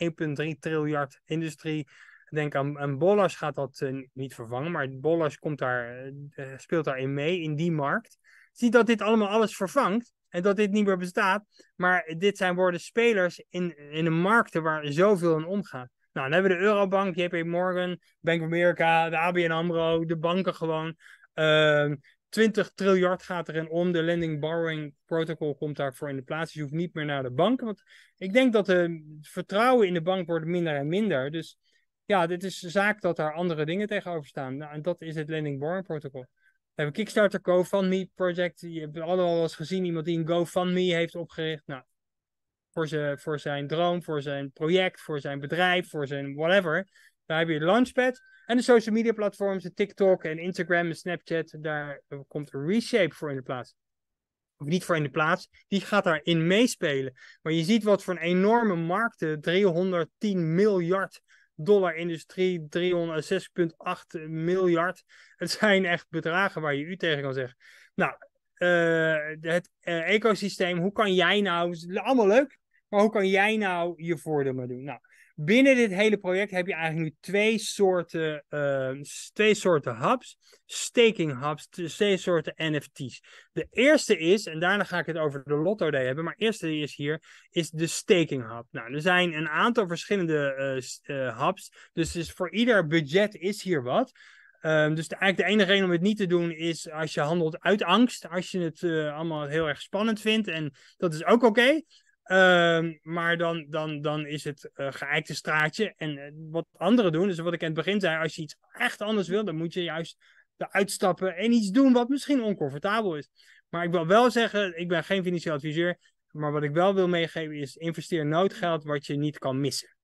1,3 triljard industrie. Denk aan, aan Bollas gaat dat eh, niet vervangen, maar Bollas komt daar, uh, speelt daarin mee, in die markt. Zie dat dit allemaal alles vervangt en dat dit niet meer bestaat. Maar dit zijn woorden spelers in, in de markten waar zoveel aan omgaat. Nou, dan hebben we de Eurobank, JP Morgan, Bank of America, de ABN AMRO, de banken gewoon. Ehm, 20 triljard gaat erin om. De lending borrowing protocol komt daarvoor in de plaats. Dus je hoeft niet meer naar de bank. Want ik denk dat het vertrouwen in de bank wordt minder en minder. Dus ja, dit is een zaak dat daar andere dingen tegenover staan. Nou, en dat is het lending borrowing protocol. We hebben Kickstarter GoFundMe project. Je hebt allemaal al eens gezien iemand die een GoFundMe heeft opgericht. Nou, voor, zijn, voor zijn droom, voor zijn project, voor zijn bedrijf, voor zijn whatever. Daar heb je Launchpad. En de social media platforms, de TikTok en Instagram en Snapchat, daar komt Reshape voor in de plaats. Of niet voor in de plaats, die gaat daarin meespelen. Maar je ziet wat voor een enorme markt, 310 eh, miljard dollar industrie, 306,8 miljard. Het zijn echt bedragen waar je u tegen kan zeggen. Nou, eh, het eh, ecosysteem, hoe kan jij nou, allemaal leuk, maar hoe kan jij nou je voordeel maar doen? Nou, binnen dit hele project heb je eigenlijk nu twee soorten, ehm, twee soorten hubs, staking hubs, twee soorten NFT's. De eerste is, en daarna ga ik het over de Lotto Day hebben, maar eerste is hier, is de staking hub. Nou, er zijn een aantal verschillende eh, eh, hubs, dus, dus voor ieder budget is hier wat. Ehm, dus de, eigenlijk de enige reden om het niet te doen is als je handelt uit angst, als je het eh, allemaal heel erg spannend vindt. En dat is ook oké. Ehm, maar dan, dan, dan is het uh, geëikte straatje. En eh, wat anderen doen, dus wat ik in het begin zei, als je iets echt anders wil, dan moet je juist eruit stappen en iets doen wat misschien oncomfortabel is. Maar ik wil wel zeggen, ik ben geen financieel adviseur, maar wat ik wel wil meegeven is, investeer noodgeld wat je niet kan missen.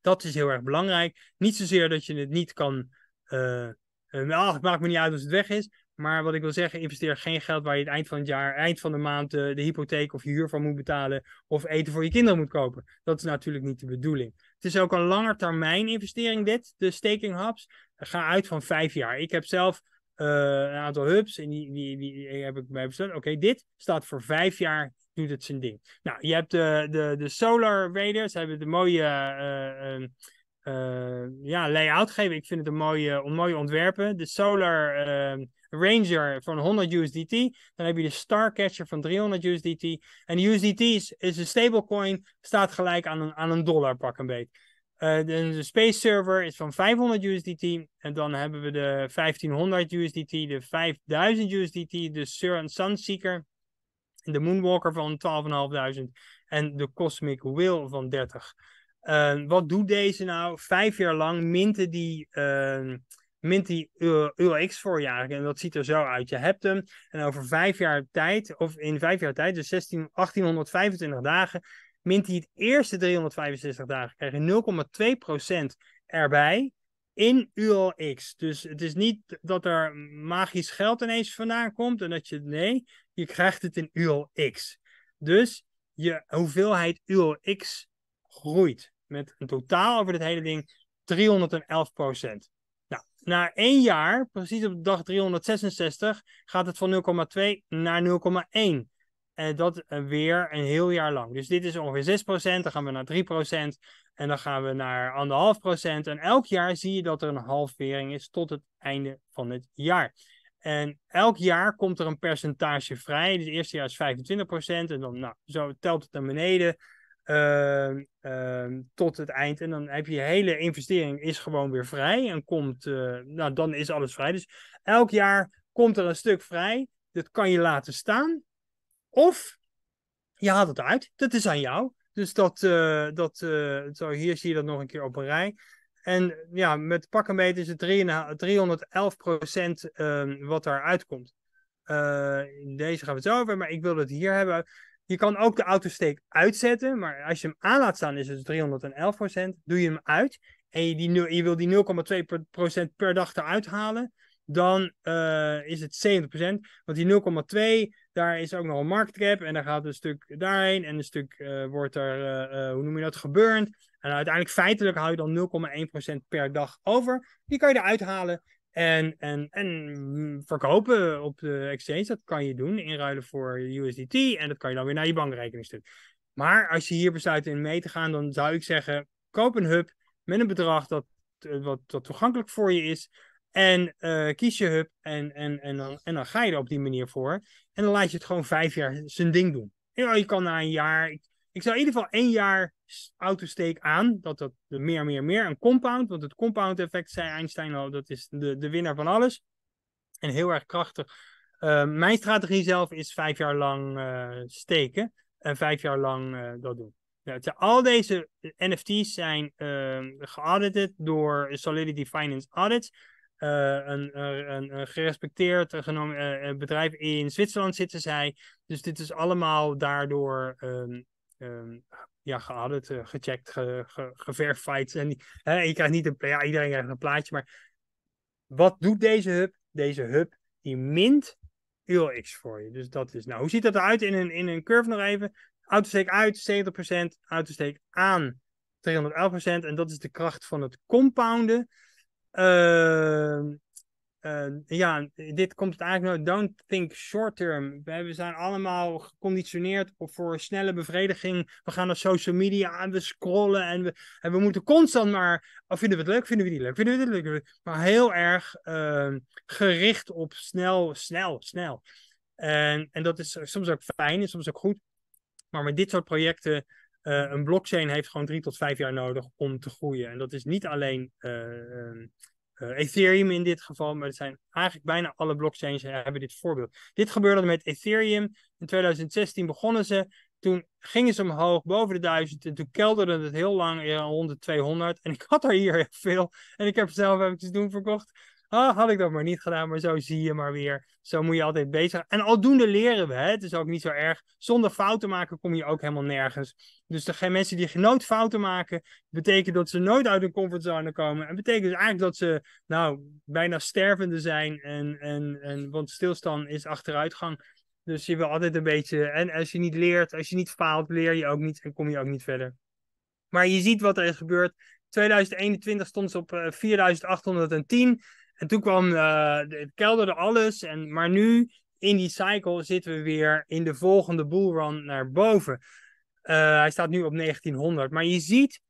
Dat is heel erg belangrijk. Niet zozeer dat je het niet kan, uh, het maakt me niet uit als het weg is, maar wat ik wil zeggen, investeer geen geld waar je het eind van het jaar, eind van de maand eh, de, hypotheek of je huur van moet betalen of eten voor je kinderen moet kopen. Dat is natuurlijk niet de bedoeling. Het is ook een termijn investering dit, de staking hubs. Eh, ga uit van vijf jaar. Ik heb zelf eh, een aantal hubs en die, die, die, heb ik bij besloten. Oké, dit staat voor vijf jaar, doet het zijn ding. Nou, je hebt de, de, de solar raiders, hebben de mooie... Eh, ja, layout geven. Ik vind het een mooie, een mooie ontwerpen. De Solar eh, Ranger van 100 USDT. Dan heb je de Starcatcher van 300 USDT. En USDT is, een stablecoin, staat gelijk aan een, aan een dollar pak een beet. Eh, de, Space Server is van 500 USDT. En dan hebben we de 1500 USDT, de 5000 USDT, de Sun Sunseeker, de Moonwalker van 12.500 en de Cosmic Wheel van 30. Ehm, wat doet deze nou? Vijf jaar lang minte die, uh, mint die ULX voor En dat ziet er zo uit. Je hebt hem en over vijf jaar tijd, of in vijf jaar tijd, dus 16, 1825 dagen, mint hij het eerste 365 dagen. Krijg je 0,2% erbij in ULX. Dus het is niet dat er magisch geld ineens vandaan komt en dat je, nee, je krijgt het in ULX. Dus je hoeveelheid ULX groeit met een totaal over dit hele ding 311 Nou, na één jaar, precies op dag 366, gaat het van 0,2 naar 0,1. En dat eh, weer een heel jaar lang. Dus dit is ongeveer 6%, dan gaan we naar 3% en dan gaan we naar 1,5%. En elk jaar zie je dat er een halvering is tot het einde van het jaar. En elk jaar komt er een percentage vrij. Dus het eerste jaar is 25% en dan nou, zo telt het naar beneden. Ehm, ehm, tot het eind. En dan heb je, je hele investering is gewoon weer vrij. En komt, eh, nou dan is alles vrij. Dus elk jaar komt er een stuk vrij. Dat kan je laten staan. Of je haalt het uit. Dat is aan jou. Dus dat, eh, dat eh, zo, hier zie je dat nog een keer op een rij. En ja, met pakken is het 311 procent ehm, wat daaruit komt. deze gaan we het zo over, maar ik wil het hier hebben. Je kan ook de autosteek uitzetten, maar als je hem aan laat staan is het 311 Doe je hem uit en je, die, je wil die 0,2 per dag eruit halen, dan eh, is het 70%. Want die 0,2, daar is ook nog een market cap. En dan gaat een stuk daarheen en een stuk eh, wordt er, eh, hoe noem je dat, geburnt. En uiteindelijk feitelijk hou je dan 0,1% per dag over. Die kan je eruit halen. En, en, en verkopen op de exchange, dat kan je doen, inruilen voor USDT en dat kan je dan weer naar je bankrekening sturen. Maar als je hier besluit in mee te gaan, dan zou ik zeggen, koop een hub met een bedrag dat, eh, wat, toegankelijk voor je is. En eh, kies je hub en, en, en, dan, en dan ga je er op die manier voor. En dan laat je het gewoon vijf jaar zijn ding doen. je kan na een jaar, ik zou in ieder geval één jaar autosteek aan. Dat dat meer, meer, meer. Een compound, want het compound effect, zei Einstein al, dat is de, de winnaar van alles. En heel erg krachtig. Ehm, mijn strategie zelf is vijf jaar lang eh, steken en vijf jaar lang eh, dat doen. Ja, al deze eh, NFT's zijn ehm, geaudited door Solidity Finance Audits. Een, een, een, gerespecteerd bedrijf in Zwitserland zitten zij. Dus dit is allemaal daardoor ehm, um, ja, geaudit, eh, gecheckt, ge, En hè, je krijgt niet een, ja, iedereen krijgt een plaatje, maar wat doet deze hub? Deze hub die mint ULX voor je. Dus dat is, nou, hoe ziet dat eruit in een, in een curve nog even? Autosteek uit 70%, autosteek aan 211%. En dat is de kracht van het compounden. Ehm, eh, ja, dit komt het eigenlijk nooit. Don't think short term. We zijn allemaal geconditioneerd voor snelle bevrediging. We gaan naar social media en we scrollen. En we, en we moeten constant maar. Oh, vinden we het leuk? Vinden we niet leuk? Vinden we het leuk? Maar heel erg ehm, gericht op snel, snel, snel. En, en dat is soms ook fijn en soms ook goed. Maar met dit soort projecten, eh, een blockchain heeft gewoon drie tot vijf jaar nodig om te groeien. En dat is niet alleen eh, ehm, eh, Ethereum in dit geval, maar het zijn eigenlijk bijna alle blockchains hebben dit voorbeeld. Dit gebeurde met Ethereum. In 2016 begonnen ze. Toen gingen ze omhoog boven de 1000 en toen kelderde het heel lang rond de 200. En ik had er hier heel veel en ik heb zelf eventjes doen verkocht. Ah, had ik dat maar niet gedaan, maar zo zie je maar weer. Zo moet je altijd bezig. En aldoende leren we, hè? het is ook niet zo erg. Zonder fouten maken kom je ook helemaal nergens. Dus de mensen die nooit fouten maken, betekent dat ze nooit uit hun comfortzone komen. En betekent dus eigenlijk dat ze, nou, bijna stervende zijn. En, en, en, want stilstand is achteruitgang. Dus je wil altijd een beetje. En als je niet leert, als je niet faalt, leer je ook niet en kom je ook niet verder. Maar je ziet wat er is gebeurd. 2021 stond ze op 4810. Eh, en toen kwam, eh, het kelderde alles. En, maar nu, in die cycle, zitten we weer in de volgende bullrun naar boven. Eh, hij staat nu op 1900. Maar je ziet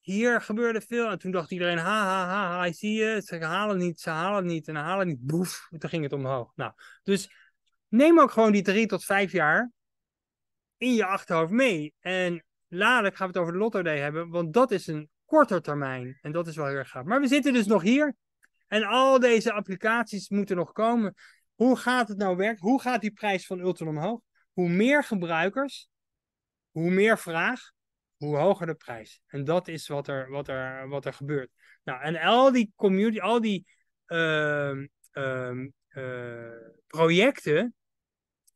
hier gebeurde veel. En toen dacht iedereen, ha, ha, ha, ha, zie je, ze halen het niet, ze halen het niet, en halen het niet, boef, toen ging het omhoog. Nou, dus neem ook gewoon die drie tot vijf jaar in je achterhoofd mee. En later gaan we het over de Lotto Day hebben, want dat is een korter termijn. En dat is wel heel erg gaaf. Maar we zitten dus nog hier. En al deze applicaties moeten nog komen. Hoe gaat het nou werken? Hoe gaat die prijs van Ultron omhoog? Hoe meer gebruikers, hoe meer vraag, hoe hoger de prijs. En dat is wat er, wat er, wat er gebeurt. Nou, en al die community, al die ehm, ehm, eh, projecten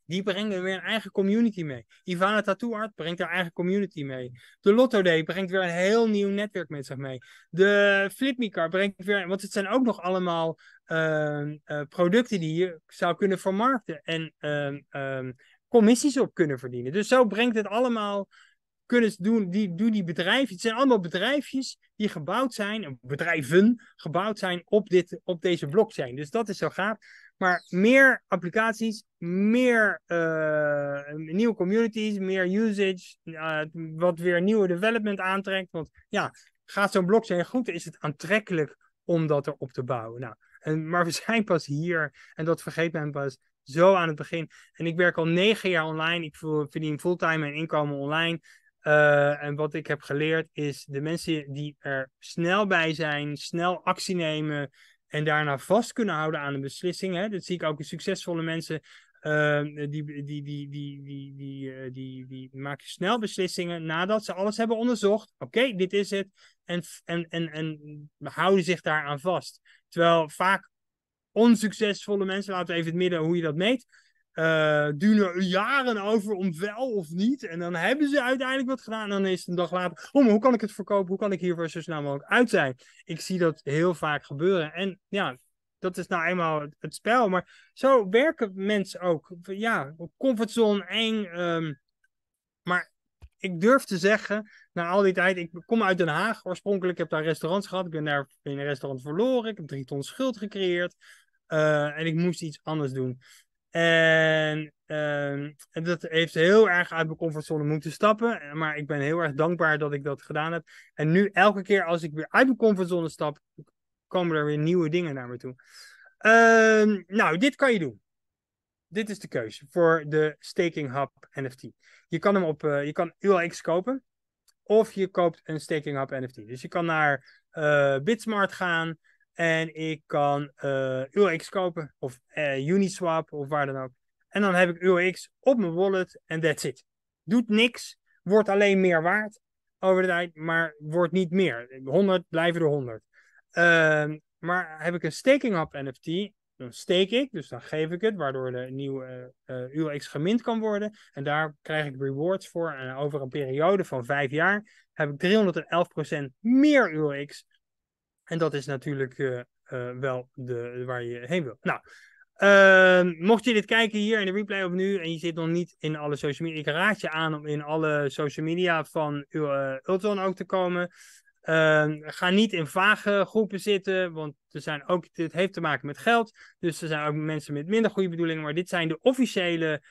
die brengen weer een eigen community mee. Ivana Tattoo Art brengt haar eigen community mee. De Lotto Day brengt weer een heel nieuw netwerk met zich mee. De Flipmicar brengt weer... Want het zijn ook nog allemaal ehm, eh, producten die je zou kunnen vermarkten. En ehm, ehm, commissies op kunnen verdienen. Dus zo brengt het allemaal kunnen doen, die, doen die bedrijven. Het zijn allemaal bedrijfjes die gebouwd zijn, bedrijven gebouwd zijn op, dit, op deze blockchain. Dus dat is zo gaaf. Maar meer applicaties, meer eh, nieuwe communities, meer usage, wat weer nieuwe development aantrekt. Want ja, gaat zo'n blockchain goed, is het aantrekkelijk om dat erop te bouwen. Nou, en, maar we *laughs* zijn pas hier en dat vergeet men pas zo aan het begin. En ik werk al negen jaar online. Ik verdien fulltime mijn inkomen online. Eh, en wat ik heb geleerd is de mensen die er snel bij zijn, snel actie nemen, en daarna vast kunnen houden aan een beslissing. Hè? Dat zie ik ook in succesvolle mensen. Uh, die, die, die, die, die, die, eh, die, die, maken snel beslissingen nadat ze alles hebben onderzocht. Oké, dit is het. En, en, en, en houden zich daaraan vast. Terwijl vaak onsuccesvolle mensen, laten we even het midden hoe je dat meet uh, eh, duren er jaren over om wel of niet. En dan hebben ze uiteindelijk wat gedaan. En dan is het een dag later. Oh, hoe kan ik het verkopen? Hoe kan ik hiervoor zo snel mogelijk uit zijn? Ik zie dat heel vaak gebeuren. En ja, dat is nou eenmaal het, spel. Maar zo werken mensen ook. Ja, comfortzone, eng. Um, maar ik durf te zeggen, na al die tijd, ik kom uit Den Haag. Oorspronkelijk heb ik daar restaurants gehad. Ik ben daar in een restaurant verloren. Ik heb drie ton schuld gecreëerd. Eh, en ik moest iets anders doen. En ehm, dat heeft heel erg uit mijn comfortzone moeten stappen. Maar ik ben heel erg dankbaar dat ik dat gedaan heb. En nu elke keer als ik weer uit mijn comfortzone stap, komen er weer nieuwe dingen naar me toe. Ehm, nou, dit kan je doen. Dit is de keuze voor de Staking Hub NFT. Je kan hem op, eh, je kan ULX kopen. Of je koopt een Staking Hub NFT. Dus je kan naar eh, Bitsmart gaan. En ik kan uh, eh, UX kopen of uh, Uniswap of waar dan ook. En dan heb ik UX op mijn wallet en that's it. Doet niks, wordt alleen meer waard over de tijd, maar wordt niet meer. 100 blijven er 100. Ehm, maar heb ik een staking op NFT, dan steek ik, dus dan geef ik het, waardoor de nieuwe eh, UX gemind kan worden. En daar krijg ik rewards voor. En over een periode van vijf jaar heb ik 311% meer UX en dat is natuurlijk eh, eh, wel de, waar je heen wil. Nou, ehm, mocht je dit kijken hier in de replay op nu en je zit nog niet in alle social media, ik raad je aan om in alle social media van eh, Ultron ook te komen. Ehm, ga niet in vage groepen zitten, want er zijn ook, dit heeft te maken met geld. Dus er zijn ook mensen met minder goede bedoelingen, maar dit zijn de officiële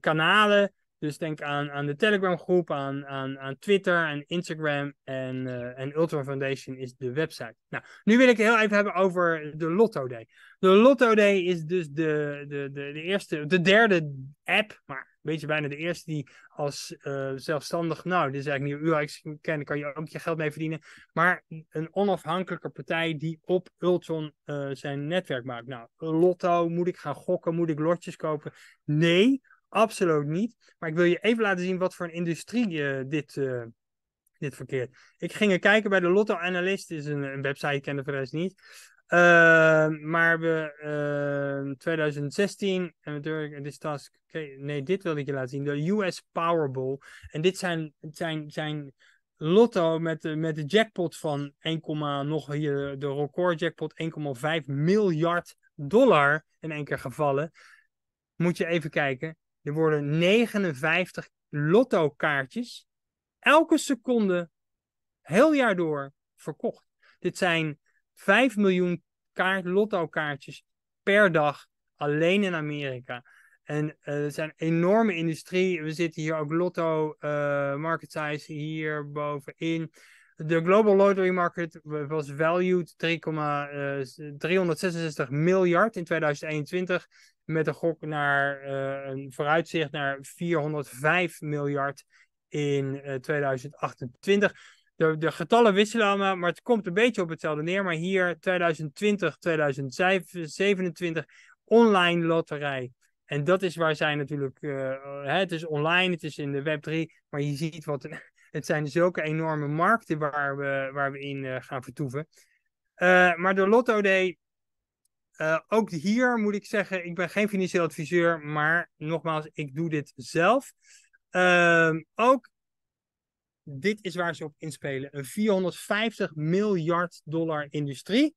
kanalen dus denk aan, aan de Telegram groep, aan, aan, aan Twitter en Instagram en, uh, en Ultra Foundation is de website. Nou, nu wil ik heel even hebben over de Lotto Day. De Lotto Day is dus de, de, de, de eerste, de derde app, maar een beetje bijna de eerste die als eh, zelfstandig, nou dit is eigenlijk niet UX kennen, kan je ook je geld mee verdienen. Maar een onafhankelijke partij die op Ultron eh, zijn netwerk maakt. Nou, Lotto, moet ik gaan gokken, moet ik lotjes kopen? Nee, Absoluut niet. Maar ik wil je even laten zien wat voor een industrie eh, dit, eh, dit verkeert. Ik ging er kijken bij de Lotto Analyst, is een, een website, ik ken de niet. Uh, maar we, 2016, ehm, en natuurlijk, dit task, nee, dit wilde ik je laten zien, de US Powerball. En dit zijn, zijn, zijn Lotto met, de, eh, met de jackpot van 1, nog hier de record jackpot 1,5 miljard dollar in één keer gevallen. Moet je even kijken. Er worden 59 lotto kaartjes elke seconde heel jaar door verkocht. Dit zijn 5 miljoen kaart, kaartjes per dag alleen in Amerika. En uh, het zijn enorme industrie. We zitten hier ook lotto uh, market size hier bovenin. De global lottery market was valued 3, 366 eh, miljard in 2021 met een gok naar eh, een vooruitzicht naar 405 miljard in 2028. Eh, de, de, getallen wisselen allemaal, maar het komt een beetje op hetzelfde neer. Maar hier 2020, 2027, online loterij. En dat is waar zij natuurlijk, eh, het is online, het is in de Web3, maar je ziet wat, *laughs* het zijn zulke enorme markten waar we, waar we in gaan vertoeven. maar de Lotto Day eh, ook hier moet ik zeggen, ik ben geen financieel adviseur, maar nogmaals, ik doe dit zelf. Ehm, ook dit is waar ze op inspelen: een 450 miljard dollar industrie.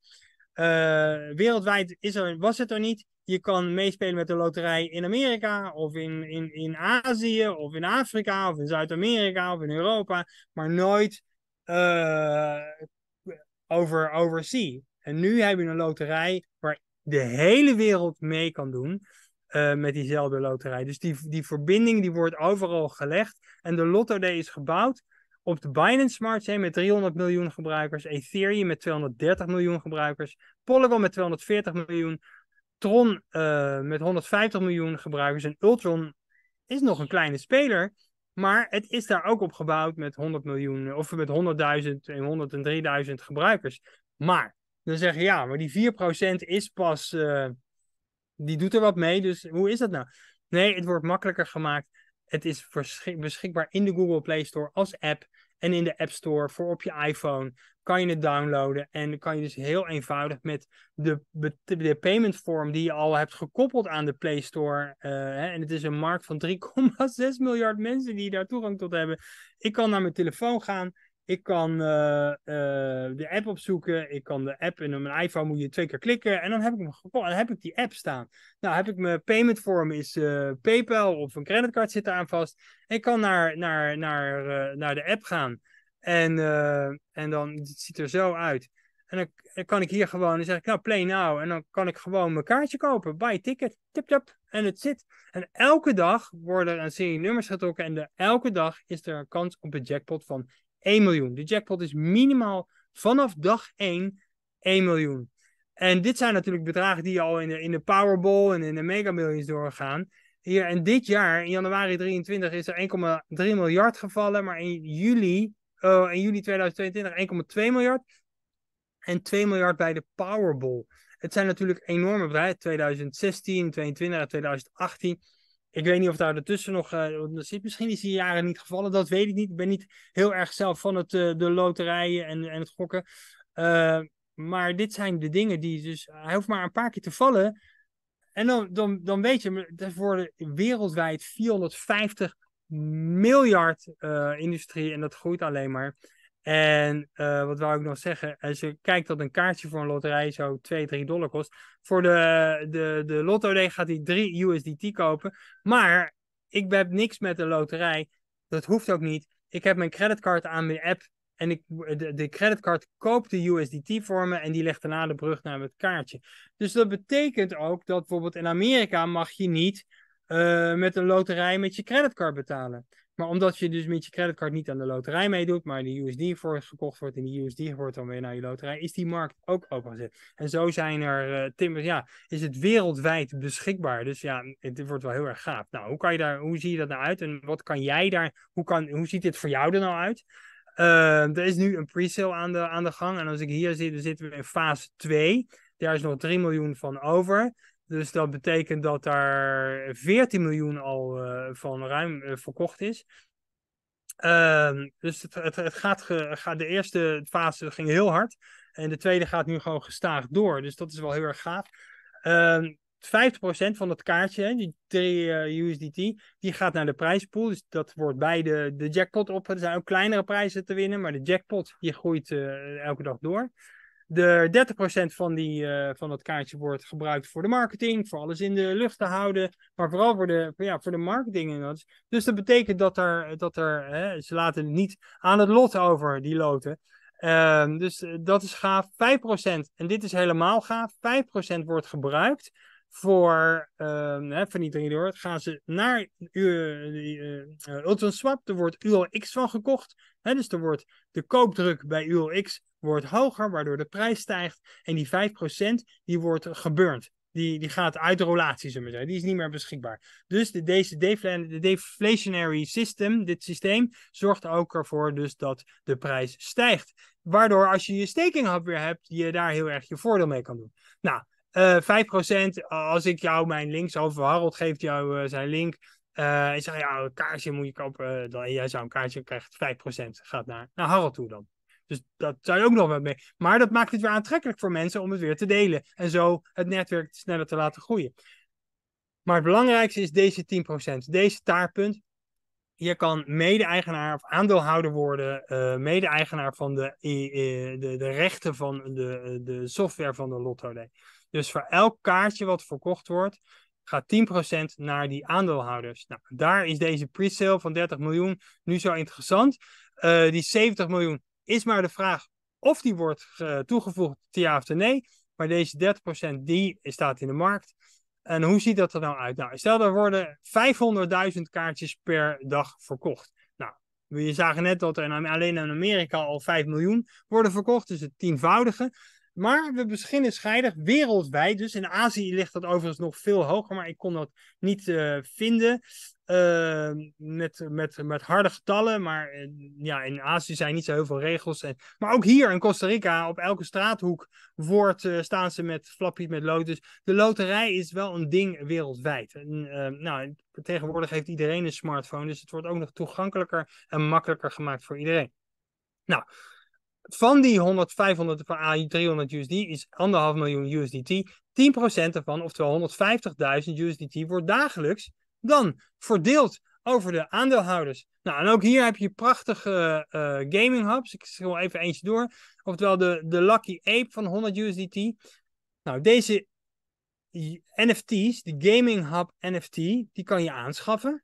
Eh, wereldwijd is er, was het er niet. Je kan meespelen met de loterij in Amerika, of in, in, in Azië, of in Afrika, of in Zuid-Amerika, of in Europa, maar nooit eh, over overzee. En nu heb je een loterij de hele wereld mee kan doen eh, met diezelfde loterij. Dus die, die verbinding die wordt overal gelegd. En de Lotto Day is gebouwd op de Binance Smart Chain met 300 miljoen gebruikers. Ethereum met 230 miljoen gebruikers. Polygon met 240 miljoen. Tron eh, met 150 miljoen gebruikers. En Ultron is nog een kleine speler. Maar het is daar ook op gebouwd met 100 miljoen, of met 100.000 en 103.000 gebruikers. Maar dan zeggen ja, maar die 4% is pas, eh, die doet er wat mee, dus hoe is dat nou? Nee, het wordt makkelijker gemaakt. Het is beschikbaar in de Google Play Store als app en in de App Store voor op je iPhone kan je het downloaden en kan je dus heel eenvoudig met de, de payment form die je al hebt gekoppeld aan de Play Store, eh, hè, en het is een markt van 3,6 miljard mensen die daar toegang tot hebben, ik kan naar mijn telefoon gaan, ik kan eh, eh, de app opzoeken. Ik kan de app in mijn iPhone moet je twee keer klikken. En dan heb ik hem gekocht. Dan heb ik die app staan. Nou heb ik mijn payment form is eh, PayPal of een creditcard zit aan vast. ik kan naar, naar, naar, naar de app gaan. En, en dan het ziet er zo uit. En dan, kan ik hier gewoon, dan zeg ik nou play now. En dan kan ik gewoon mijn kaartje kopen. Buy ticket. Tip tap. En het zit. En elke dag worden er een serie nummers getrokken. En elke dag is er een kans op de jackpot van 1 miljoen. De jackpot is minimaal vanaf dag 1 1 miljoen. En dit zijn natuurlijk bedragen die al in de, in de Powerball en in de Mega Millions doorgaan. Hier, en dit jaar, in januari 23, is er 1,3 miljard gevallen. Maar in juli, oh, in juli 2022 1,2 miljard. En 2 miljard bij de Powerball. Het zijn natuurlijk enorme bedragen. 2016, 2022 en 2018. Ik weet niet of daar ertussen nog. Uh, zit. Misschien is die jaren niet gevallen, dat weet ik niet. Ik ben niet heel erg zelf van het, eh, de loterijen en, en het gokken. Eh, maar dit zijn de dingen die. Dus, hij hoeft maar een paar keer te vallen. En dan, dan, dan weet je, er worden wereldwijd 450 miljard industrie en dat groeit alleen maar. En eh, wat wou ik nog zeggen? Als je kijkt dat een kaartje voor een loterij zo 2, 3 dollar kost. Voor de, de, de Lotto Day gaat hij 3 USDT kopen. Maar ik heb niks met de loterij. Dat hoeft ook niet. Ik heb mijn creditcard aan mijn app. En ik, de, de creditcard koopt de USDT voor me. En die legt daarna de brug naar het kaartje. Dus dat betekent ook dat bijvoorbeeld in Amerika mag je niet eh, met een loterij met je creditcard betalen. Maar omdat je dus met je creditcard niet aan de loterij meedoet, maar de USD voor gekocht wordt en die USD wordt dan weer naar je loterij, is die markt ook opengezet. En zo zijn er, uh, eh, timbers, ja, is het wereldwijd beschikbaar. Dus ja, het wordt wel heel erg gaaf. Nou, hoe, kan je daar, hoe zie je dat nou uit en wat kan jij daar, hoe, kan, hoe ziet dit voor jou er nou uit? Eh, er is nu een pre-sale aan de, aan de gang en als ik hier zit, dan zitten we in fase 2. Daar is nog 3 miljoen van over. Dus dat betekent dat daar 14 miljoen al eh, van ruim eh, verkocht is. Ehm, dus het, gaat, gaat, de eerste fase ging heel hard. En de tweede gaat nu gewoon gestaag door. Dus dat is wel heel erg gaaf. 50% ehm, van dat kaartje, die 3 eh, USDT, die gaat naar de prijspool. Dus dat wordt bij de, de jackpot op. Er zijn ook kleinere prijzen te winnen, maar de jackpot die groeit elke dag door. De 30% van, die, eh, van dat kaartje wordt gebruikt voor de marketing, voor alles in de lucht te houden, maar vooral voor de, ja, voor de marketing. En dat. Dus dat betekent dat er, dat er hè, ze laten niet aan het lot over, die loten. Ehm, dus eh, dat is gaaf. 5%, en dit is helemaal gaaf, 5% wordt gebruikt voor uh, ehm, vernietiging door. Gaan ze naar uh, eh, Swap, er wordt ULX van gekocht. Hè, dus er wordt de koopdruk bij ULX wordt hoger, waardoor de prijs stijgt. En die 5% die wordt geburnt. Die, die gaat uit de relatie, zullen we zeggen. Die is niet meer beschikbaar. Dus de, deze defl de deflationary system, dit systeem, zorgt ook ervoor dus dat de prijs stijgt. Waardoor als je je staking weer hebt, je daar heel erg je voordeel mee kan doen. Nou, uh, eh, 5% als ik jou mijn link over Harold geeft jou eh, zijn link. Uh, ik zeg, ja, een kaartje moet je kopen. Eh, dan, jij zou een kaartje krijgt 5% gaat naar, naar Harold toe dan. Dus dat zou je ook nog wel mee. Maar dat maakt het weer aantrekkelijk voor mensen om het weer te delen. En zo het netwerk sneller te laten groeien. Maar het belangrijkste is deze 10%. Deze taartpunt. Je kan mede-eigenaar of aandeelhouder worden, eh, mede-eigenaar van de, eh, de, de, rechten van de, de software van de Lotto Dus voor elk kaartje wat verkocht wordt, gaat 10% naar die aandeelhouders. Nou, daar is deze pre-sale van 30 miljoen nu zo interessant. Eh, die 70 miljoen is maar de vraag of die wordt eh, toegevoegd, ja of nee. Maar deze 30% die staat in de markt. En hoe ziet dat er nou uit? Nou, stel er worden 500.000 kaartjes per dag verkocht. Nou, je zagen net dat er alleen in Amerika al 5 miljoen worden verkocht. Dus het tienvoudige. Maar we beginnen scheidig wereldwijd. Dus in Azië ligt dat overigens nog veel hoger, maar ik kon dat niet eh, vinden. Ehm, met, met, met harde getallen, maar eh, ja, in Azië zijn niet zo heel veel regels. En, maar ook hier in Costa Rica, op elke straathoek wordt, eh, staan ze met flappies met lotus. de loterij is wel een ding wereldwijd. Ehm, nou, tegenwoordig heeft iedereen een smartphone, dus het wordt ook nog toegankelijker en makkelijker gemaakt voor iedereen. Nou, van die 100, 500, 300 USD is 1,5 miljoen USDT. 10% ervan, oftewel 150.000 USDT, wordt dagelijks dan verdeeld over de aandeelhouders. Nou, en ook hier heb je prachtige eh, gaming hubs. Ik schil even eentje door. Oftewel de, de Lucky Ape van 100 USDT. Nou, deze NFT's, de Gaming Hub NFT, die kan je aanschaffen.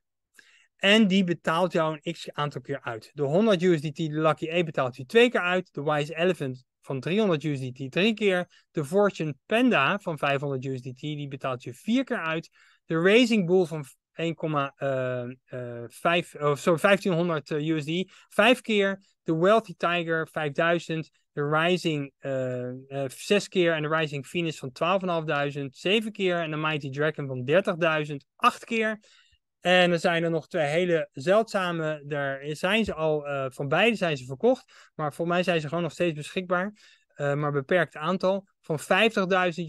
En die betaalt jou een x aantal keer uit. De 100 USDT, de Lucky Ape betaalt je twee keer uit. De Wise Elephant van 300 USDT drie keer. De Fortune Panda van 500 USDT, die betaalt je vier keer uit. De Racing Bull van 1,5 of zo 1500 USD. Vijf keer de Wealthy Tiger 5000, de Rising eh, eh, zes keer en de Rising Phoenix van 12.500, zeven keer en de Mighty Dragon van 30.000, acht keer. En er zijn er nog twee hele zeldzame. Daar zijn ze al, eh, van beide zijn ze verkocht. Maar voor mij zijn ze gewoon nog steeds beschikbaar. Uh, maar beperkt aantal. Van 50.000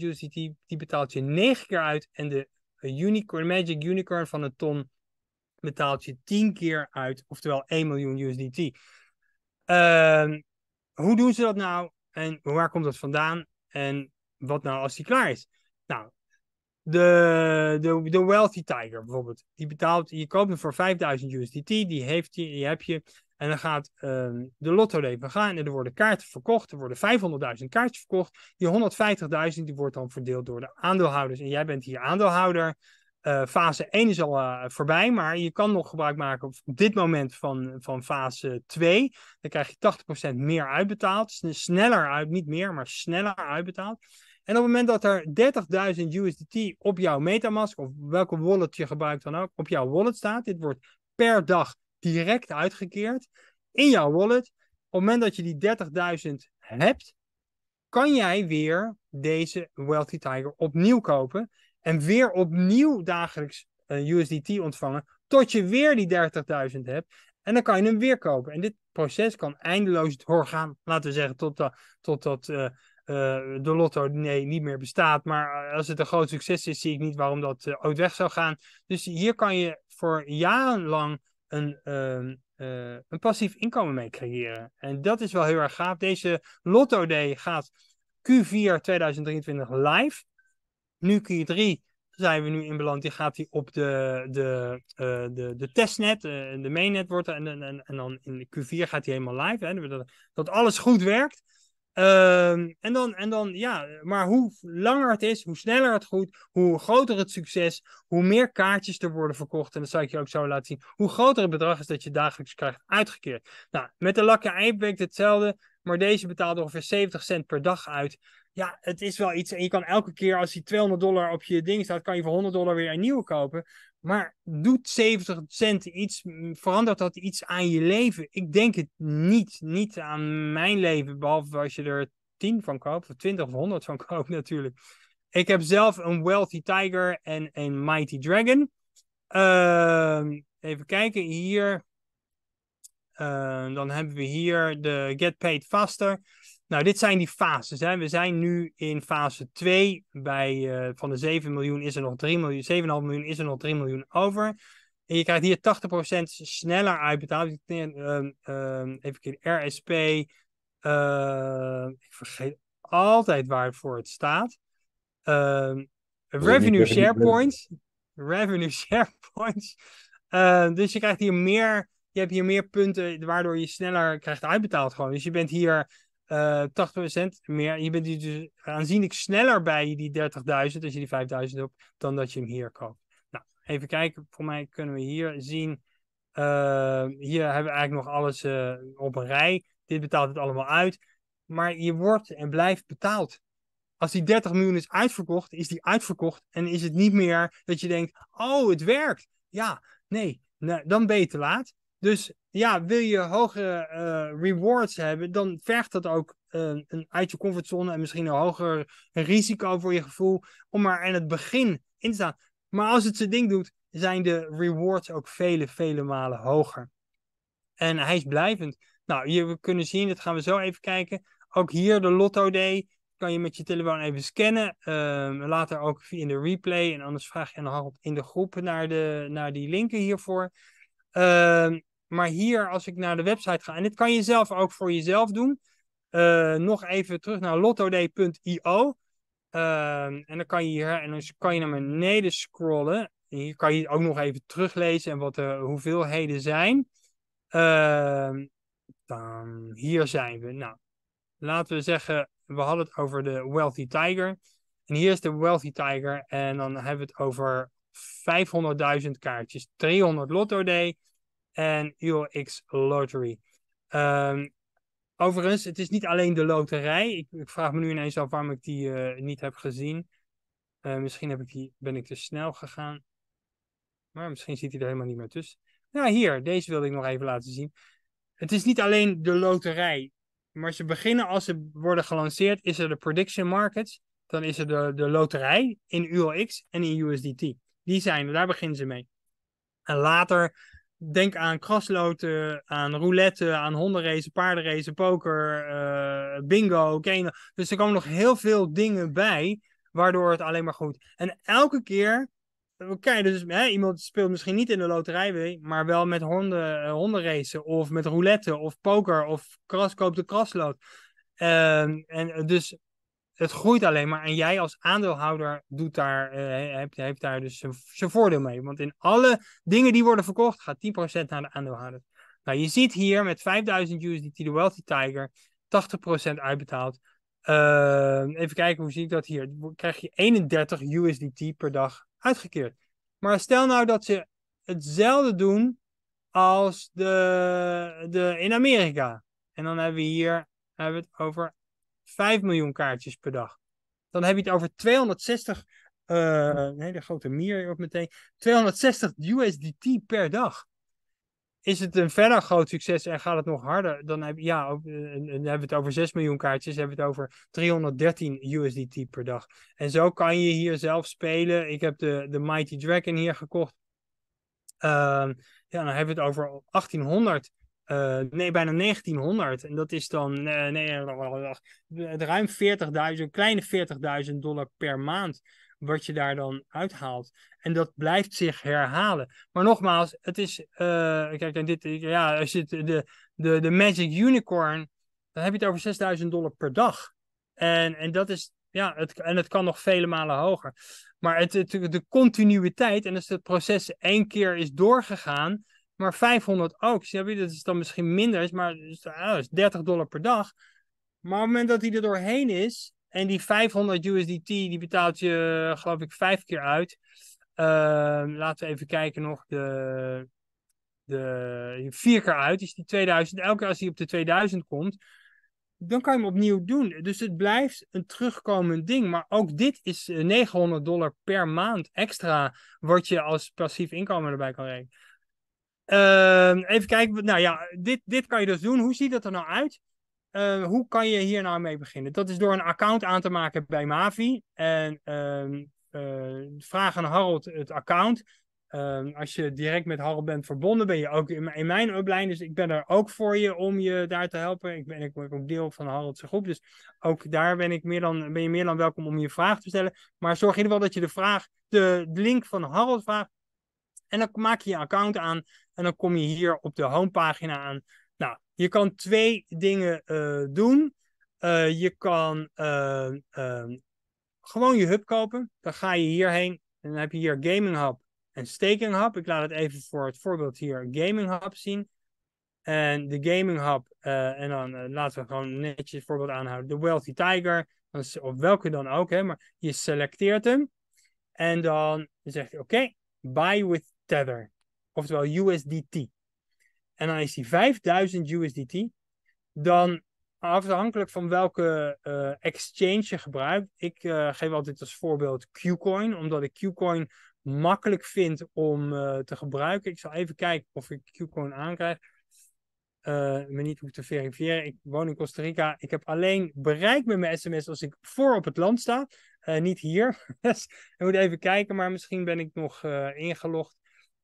USDT, die betaalt je 9 keer uit. En de een unicorn, Magic Unicorn van een ton betaalt je 10 keer uit, oftewel 1 miljoen USDT. Ehm, hoe doen ze dat nou en waar komt dat vandaan en wat nou als die klaar is? Nou, de, de, de Wealthy Tiger bijvoorbeeld, die betaalt, je koopt hem voor 5000 USDT, die, heeft, je, die heb je en dan gaat ehm, de Lotto Leven gaan en er worden kaarten verkocht. Er worden 500.000 kaartjes verkocht. Die 150.000 die wordt dan verdeeld door de aandeelhouders. En jij bent hier aandeelhouder. Eh, fase 1 is al eh, voorbij, maar je kan nog gebruik maken op dit moment van, van fase 2. Dan krijg je 80% meer uitbetaald. Sneller uit, niet meer, maar sneller uitbetaald. En op het moment dat er 30.000 USDT op jouw Metamask of welke wallet je gebruikt dan ook, op jouw wallet staat, dit wordt per dag direct uitgekeerd in jouw wallet. Op het moment dat je die 30.000 hebt, kan jij weer deze Wealthy Tiger opnieuw kopen. En weer opnieuw dagelijks een eh, USDT ontvangen. Tot je weer die 30.000 hebt. En dan kan je hem weer kopen. En dit proces kan eindeloos doorgaan. Laten we zeggen, totdat tot, eh, tot, uh, de lotto nee, niet meer bestaat. Maar als het een groot succes is, zie ik niet waarom dat ooit weg zou gaan. Dus hier kan je voor jarenlang een, ehm, eh, een passief inkomen mee creëren. En dat is wel heel erg gaaf. Deze Lotto Day gaat Q4 2023 live. Nu Q3 zijn we nu in beland. Die gaat die op de, de, eh, de, de testnet, uh, de mainnet worden en, en, en dan in Q4 gaat hij helemaal live. Hè, dat alles goed werkt. Ehm, en, dan, en dan, ja, maar hoe langer het is, hoe sneller het goed, hoe groter het succes, hoe meer kaartjes er worden verkocht. En dat zou ik je ook zo laten zien. Hoe groter het bedrag is dat je dagelijks krijgt uitgekeerd. Nou, met de lakke eibeek hetzelfde, maar deze betaalde ongeveer 70 cent per dag uit. Ja, het is wel iets. En je kan elke keer als die 200 dollar op je ding staat, kan je voor 100 dollar weer een nieuwe kopen. Maar doet 70 cent iets, verandert dat iets aan je leven? Ik denk het niet. Niet aan mijn leven, behalve als je er 10 van koopt, of 20 of 100 van *laughs* koopt natuurlijk. Ik heb zelf een Wealthy Tiger en een Mighty Dragon. Ehm, even kijken hier. Ehm, dan hebben we hier de Get Paid Faster. Nou, dit zijn die fases. Hè. We zijn nu in fase 2. Bij, eh, van de 7 miljoen is er nog 3 miljoen. 7,5 miljoen is er nog 3 miljoen over. En je krijgt hier 80% sneller uitbetaald. Ehm, ehm, even een RSP. Eh, ik vergeet altijd waar het voor het staat. Ehm, revenue SharePoint. Revenue *laughs* SharePoint. Eh, dus je krijgt hier meer. Je hebt hier meer punten waardoor je sneller krijgt uitbetaald gewoon. Dus je bent hier uh, eh, 80% meer. Je bent dus aanzienlijk sneller bij die 30.000 als je die 5.000 hebt, dan dat je hem hier koopt. Nou, even kijken. Voor mij kunnen we hier zien. Eh, hier hebben we eigenlijk nog alles eh, op een rij. Dit betaalt het allemaal uit. Maar je wordt en blijft betaald. Als die 30 miljoen is uitverkocht, is die uitverkocht. En is het niet meer dat je denkt: oh, het werkt. Ja, nee, nou, dan ben je te laat. Dus ja, wil je hogere eh, rewards hebben, dan vergt dat ook eh, een uit je comfortzone en misschien een hoger risico voor je gevoel om maar aan het begin in te staan. Maar als het zijn ding doet, zijn de rewards ook vele, vele malen hoger. En hij is blijvend. Nou, hier we kunnen zien, dat gaan we zo even kijken. Ook hier de Lotto Day kan je met je telefoon even scannen. Um, later ook in de replay. En anders vraag je nog in de groep naar, de, naar die linken hiervoor. Um, maar hier, als ik naar de website ga, en dit kan je zelf ook voor jezelf doen. Eh, nog even terug naar lottoday.io. Ehm, en dan kan je hier en dan kan je naar beneden scrollen. hier kan je ook nog even teruglezen en wat de hoeveelheden zijn. Ehm, dan, hier zijn we. Nou, laten we zeggen, we hadden het over de Wealthy Tiger. En hier is de Wealthy Tiger. En dan hebben we het over 500.000 kaartjes. 300 Lotto Day en ULX Lottery. Ehm, overigens, het is niet alleen de loterij. Ik, ik, vraag me nu ineens af waarom ik die eh, niet heb gezien. Eh, misschien heb ik die, ben ik te snel gegaan. Maar misschien ziet hij er helemaal niet meer tussen. Nou, hier, deze wilde ik nog even laten zien. Het is niet alleen de loterij. Maar ze beginnen als ze worden gelanceerd, is er de prediction markets. Dan is er de, de loterij in ULX en in USDT. Die zijn, daar beginnen ze mee. En later denk aan krasloten, aan roulette, aan hondenracen, paardenracen, poker, eh, bingo, oké. Dus er komen nog heel veel dingen bij, waardoor het alleen maar goed. En elke keer oké, eh, dus hè, iemand speelt misschien niet in de loterij, maar wel met honden, eh, hondenracen of met roulette of poker of kras, koopt de krasloot. Ehm, en dus het groeit alleen maar. En jij als aandeelhouder doet daar, uh, heeft, daar dus zijn voordeel mee. Want in alle dingen die worden verkocht, gaat 10% naar de aandeelhouder. Nou, je ziet hier met 5000 USDT de Wealthy Tiger 80% uitbetaald. Uh, even kijken, hoe zie ik dat hier? krijg je 31 USDT per dag uitgekeerd. Maar stel nou dat ze hetzelfde doen als de, de, in Amerika. En dan hebben we hier hebben we het over 5 miljoen kaartjes per dag. Dan heb je het over 260, uh, nee, de grote meer op meteen, 260 USDT per dag. Is het een verder groot succes en gaat het nog harder? Dan, heb, ja, eh, dan hebben we het over 6 miljoen kaartjes, hebben we het over 313 USDT per dag. En zo kan je hier zelf spelen. Ik heb de, de Mighty Dragon hier gekocht. Ehm, ja, dan hebben we het over 1800 eh, nee, bijna 1900. En dat is dan uh, nee, eh, ruim 40.000, kleine 40.000 dollar per maand wat je daar dan uithaalt. En dat blijft zich herhalen. Maar nogmaals, het is, kijk, en dit, ja, als je de, de, de Magic Unicorn, dan heb je het over 6000 dollar per dag. En, en dat is, ja, het, en het kan nog vele malen hoger. Maar het, het de continuïteit, en als dus het proces één keer is doorgegaan, maar 500 ook. Snap je? Dat is dan misschien minder, maar dat is 30 ah, dollar per dag. Maar op het moment dat hij er doorheen is, en die 500 USDT, die betaalt je, eh, geloof ik, vijf keer uit. Ehm, laten we even kijken nog. De, de, vier keer uit is die 2000. Elke keer als hij op de 2000 komt, dan kan je hem opnieuw doen. Dus het blijft een terugkomend ding. Maar ook dit is 900 eh, dollar per maand extra, wat je als passief inkomen erbij kan rekenen. Ehm, even kijken. Nou ja, dit, dit kan je dus doen. Hoe ziet dat er nou uit? Ehm, hoe kan je hier nou mee beginnen? Dat is door een account aan te maken bij Mavi. En uh, vraag aan Harold het account. als je direct met Harold bent verbonden, ben je ook in, in mijn opleiding. Dus ik ben er ook voor je om je daar te helpen. Ik ben, ik ben ook deel van Harold's groep. Dus ook daar ben, ik meer dan, ben je meer dan welkom om je vraag te stellen. Maar zorg in ieder geval dat je de, vraag, de link van Harold vraagt. En dan maak je je account aan. En dan kom je hier op de homepagina aan. Nou, je kan twee dingen eh, doen. Eh, je kan eh, ehm, gewoon je hub kopen. Dan ga je hierheen en dan heb je hier Gaming Hub en Staking Hub. Ik laat het even voor het voorbeeld hier Gaming Hub zien. En de Gaming Hub, en dan laten we gewoon netjes het voorbeeld aanhouden. De Wealthy Tiger, of welke dan ook, hè, maar je selecteert hem. En dan zeg je, oké, buy with Tether oftewel USDT. En dan is die 5000 USDT. Dan afhankelijk van welke eh, exchange je gebruikt. Ik eh, geef altijd als voorbeeld Qcoin, omdat ik Qcoin makkelijk vind om eh, te gebruiken. Ik zal even kijken of ik Qcoin aankrijg. me niet hoef te verifiëren. Ik woon in Costa Rica. Ik heb alleen bereik met mijn sms als ik voor op het land sta. niet hier. *laughs* Dus, ik moet even kijken, maar misschien ben ik nog ingelogd.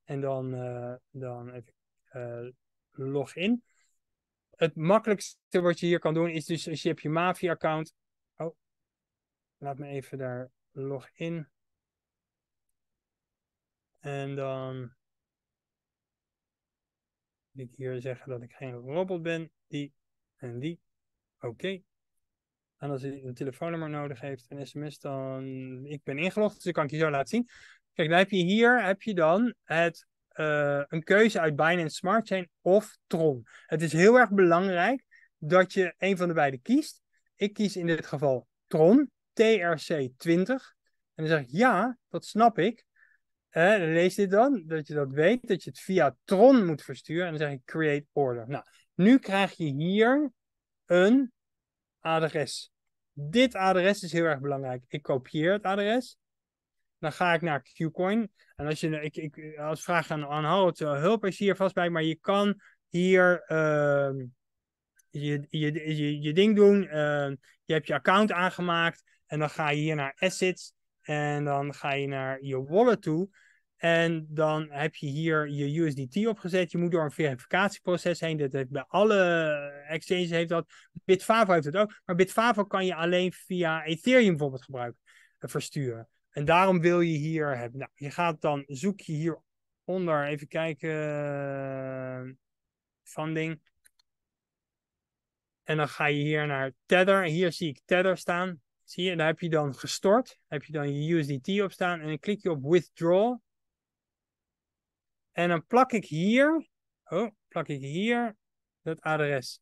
En dan, uh, dan even uh, log in. Het makkelijkste wat je hier kan doen is dus als je hebt je Mafia-account. Oh, laat me even daar log in. En dan wil ik hier zeggen dat ik geen robot ben. Die en die. Oké. En als hij een telefoonnummer nodig heeft, een sms, dan ik ben ingelogd, dus dat kan ik je zo laten zien. Kijk, dan heb je hier heb je dan het, eh, een keuze uit Binance Smart Chain of Tron. Het is heel erg belangrijk dat je een van de beide kiest. Ik kies in dit geval Tron, TRC20. En dan zeg ik, ja, dat snap ik. Dan lees dit dan, dat je dat weet, dat je het via Tron moet versturen. En dan zeg ik create order. Nou, nu krijg je hier een adres. Dit adres is heel erg belangrijk. Ik kopieer het adres. Dan ga ik naar Qcoin. En als je, ik, ik als vraag aan, aan eh, hulp is hier vast bij, maar je kan hier ehm, je, je, je, je, ding doen. Ehm, je hebt je account aangemaakt en dan ga je hier naar assets en dan ga je naar je wallet toe. En dan heb je hier je USDT opgezet. Je moet door een verificatieproces heen. Dat heeft bij alle exchanges heeft dat. Bitfavo heeft dat ook. Maar Bitfavo kan je alleen via Ethereum bijvoorbeeld gebruiken, eh, versturen. En daarom wil je hier hebben. Nou, je gaat dan, zoek je hieronder, even kijken, funding. Eh, en dan ga je hier naar Tether. Hier zie ik Tether staan. Zie je, daar heb je dan gestort. heb je dan je USDT op staan. En dan klik je op withdraw. En dan plak ik hier, oh, plak ik hier dat adres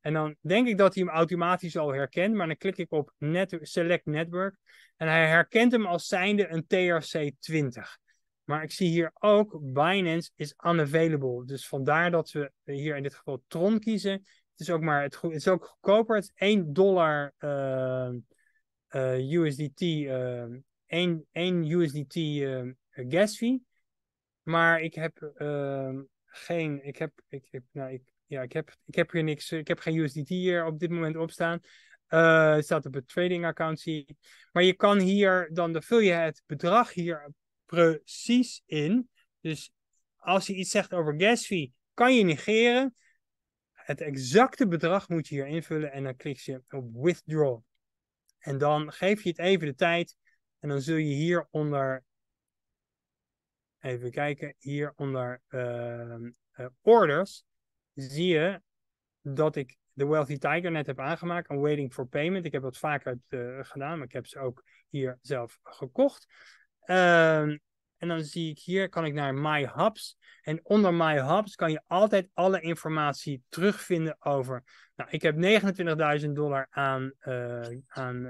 en dan denk ik dat hij hem automatisch al herkent, maar dan klik ik op net Select Network. En hij herkent hem als zijnde een TRC20. Maar ik zie hier ook Binance is unavailable. Dus vandaar dat we hier in dit geval Tron kiezen. Het is ook, maar het, het is ook goedkoper. Het 1 dollar USDT, uh, 1, 1 USDT gas fee. Maar ik heb ehm, geen. Ik heb, ik, ik, nou, ik, ja, ik, heb, ik heb hier niks. Ik heb geen USDT hier op dit moment op staan. het eh, staat op het trading account, zie Maar je kan hier, dan, dan vul je het bedrag hier precies in. Dus als je iets zegt over gas fee, kan je negeren. Het exacte bedrag moet je hier invullen en dan klik je op withdraw. En dan geef je het even de tijd en dan zul je hieronder even kijken, hier onder ehm, eh, orders zie je dat ik de Wealthy Tiger net heb aangemaakt. een waiting for payment. Ik heb dat vaker eh, gedaan, maar ik heb ze ook hier zelf gekocht. Ehm, en dan zie ik hier, kan ik naar My Hubs. En onder My Hubs kan je altijd alle informatie terugvinden over... Nou, ik heb 29.000 dollar aan, eh, aan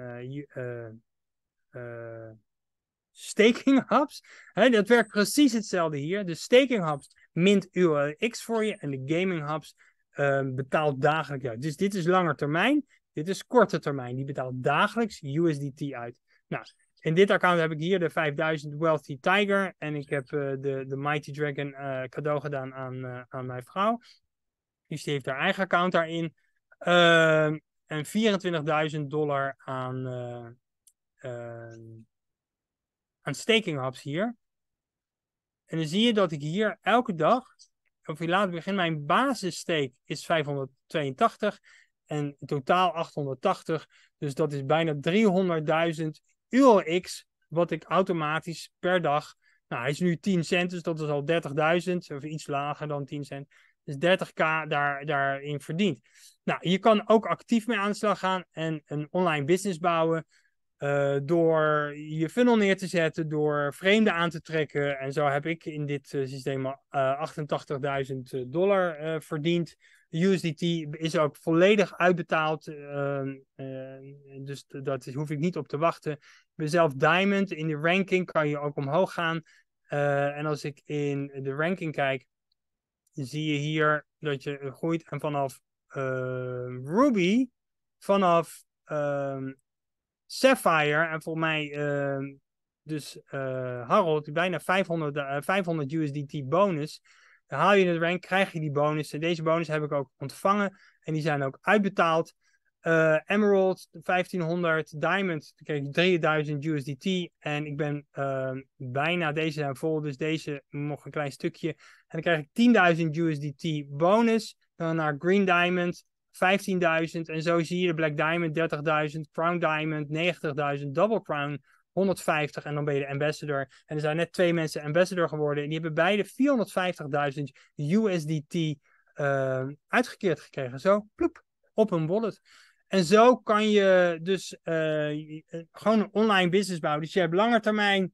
staking hubs, dat werkt precies hetzelfde hier. De staking hubs mint ULX voor je en de gaming hubs ehm, betaalt dagelijks uit. Dus dit is langer termijn, dit is korte termijn. Die betaalt dagelijks USDT uit. Nou, in dit account heb ik hier de 5000 Wealthy Tiger en ik heb eh, de, de Mighty Dragon eh, cadeau gedaan aan, eh, aan mijn vrouw. Dus die heeft haar eigen account daarin. Ehm, en 24.000 dollar aan, ehm, aan staking hubs hier. En dan zie je dat ik hier elke dag, of je laat begin, mijn basissteek is 582 en totaal 880. Dus dat is bijna 300.000 ULX wat ik automatisch per dag, nou hij is nu 10 cent, dus dat is al 30.000 of iets lager dan 10 cent. Dus 30k daar, daarin verdient. Nou, je kan ook actief mee aan de slag gaan en een online business bouwen. Eh, door je funnel neer te zetten, door vreemden aan te trekken. En zo heb ik in dit eh, systeem 88.000 eh, dollar verdiend. USDT is ook volledig uitbetaald, ehm, dus daar hoef ik niet op te wachten. Ik ben zelf Diamond, in de ranking kan je ook omhoog gaan. en als ik in de ranking kijk, zie je hier dat je groeit. En vanaf Ruby, vanaf ehm, Sapphire en volgens mij ehm, dus eh, Harold, bijna 500, 500 USDT bonus. Dan haal je het rank, krijg je die bonus. En deze bonus heb ik ook ontvangen en die zijn ook uitbetaald. Eh, Emerald 1500, Diamond kreeg ik 3000 USDT en ik ben ehm, bijna, deze zijn vol, dus deze nog een klein stukje. En dan krijg ik 10.000 USDT bonus. Dan naar Green Diamond 15.000. En zo zie je de Black Diamond 30.000, Crown Diamond 90.000, Double Crown 150 en dan ben je de ambassador. En er zijn net twee mensen ambassador geworden. En die hebben beide 450.000 USDT eh, uitgekeerd gekregen. Zo, ploep, op hun wallet. En zo kan je dus eh, eh, gewoon een online business bouwen. Dus je hebt lange termijn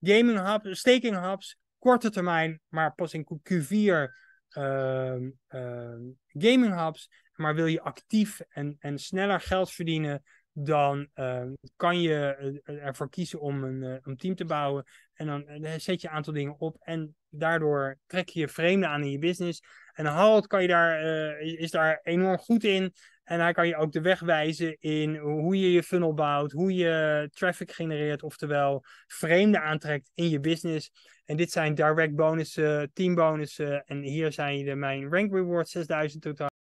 gaming hubs, staking hubs, korte termijn, maar pas in Q4 ehm, ehm, gaming hubs. Maar wil je actief en, en sneller geld verdienen, dan ehm, kan je eh, eh, ervoor kiezen om een, een, eh, team te bouwen. En dan zet je een aantal dingen op. En daardoor trek je vreemden aan in je business. En Harold kan je daar, is daar enorm goed in. En hij kan je ook de weg wijzen in hoe je je funnel bouwt, hoe je traffic genereert, oftewel vreemden aantrekt in je business. En dit zijn direct bonussen, team bonussen. En hier zijn de, mijn rank reward 6000 totaal.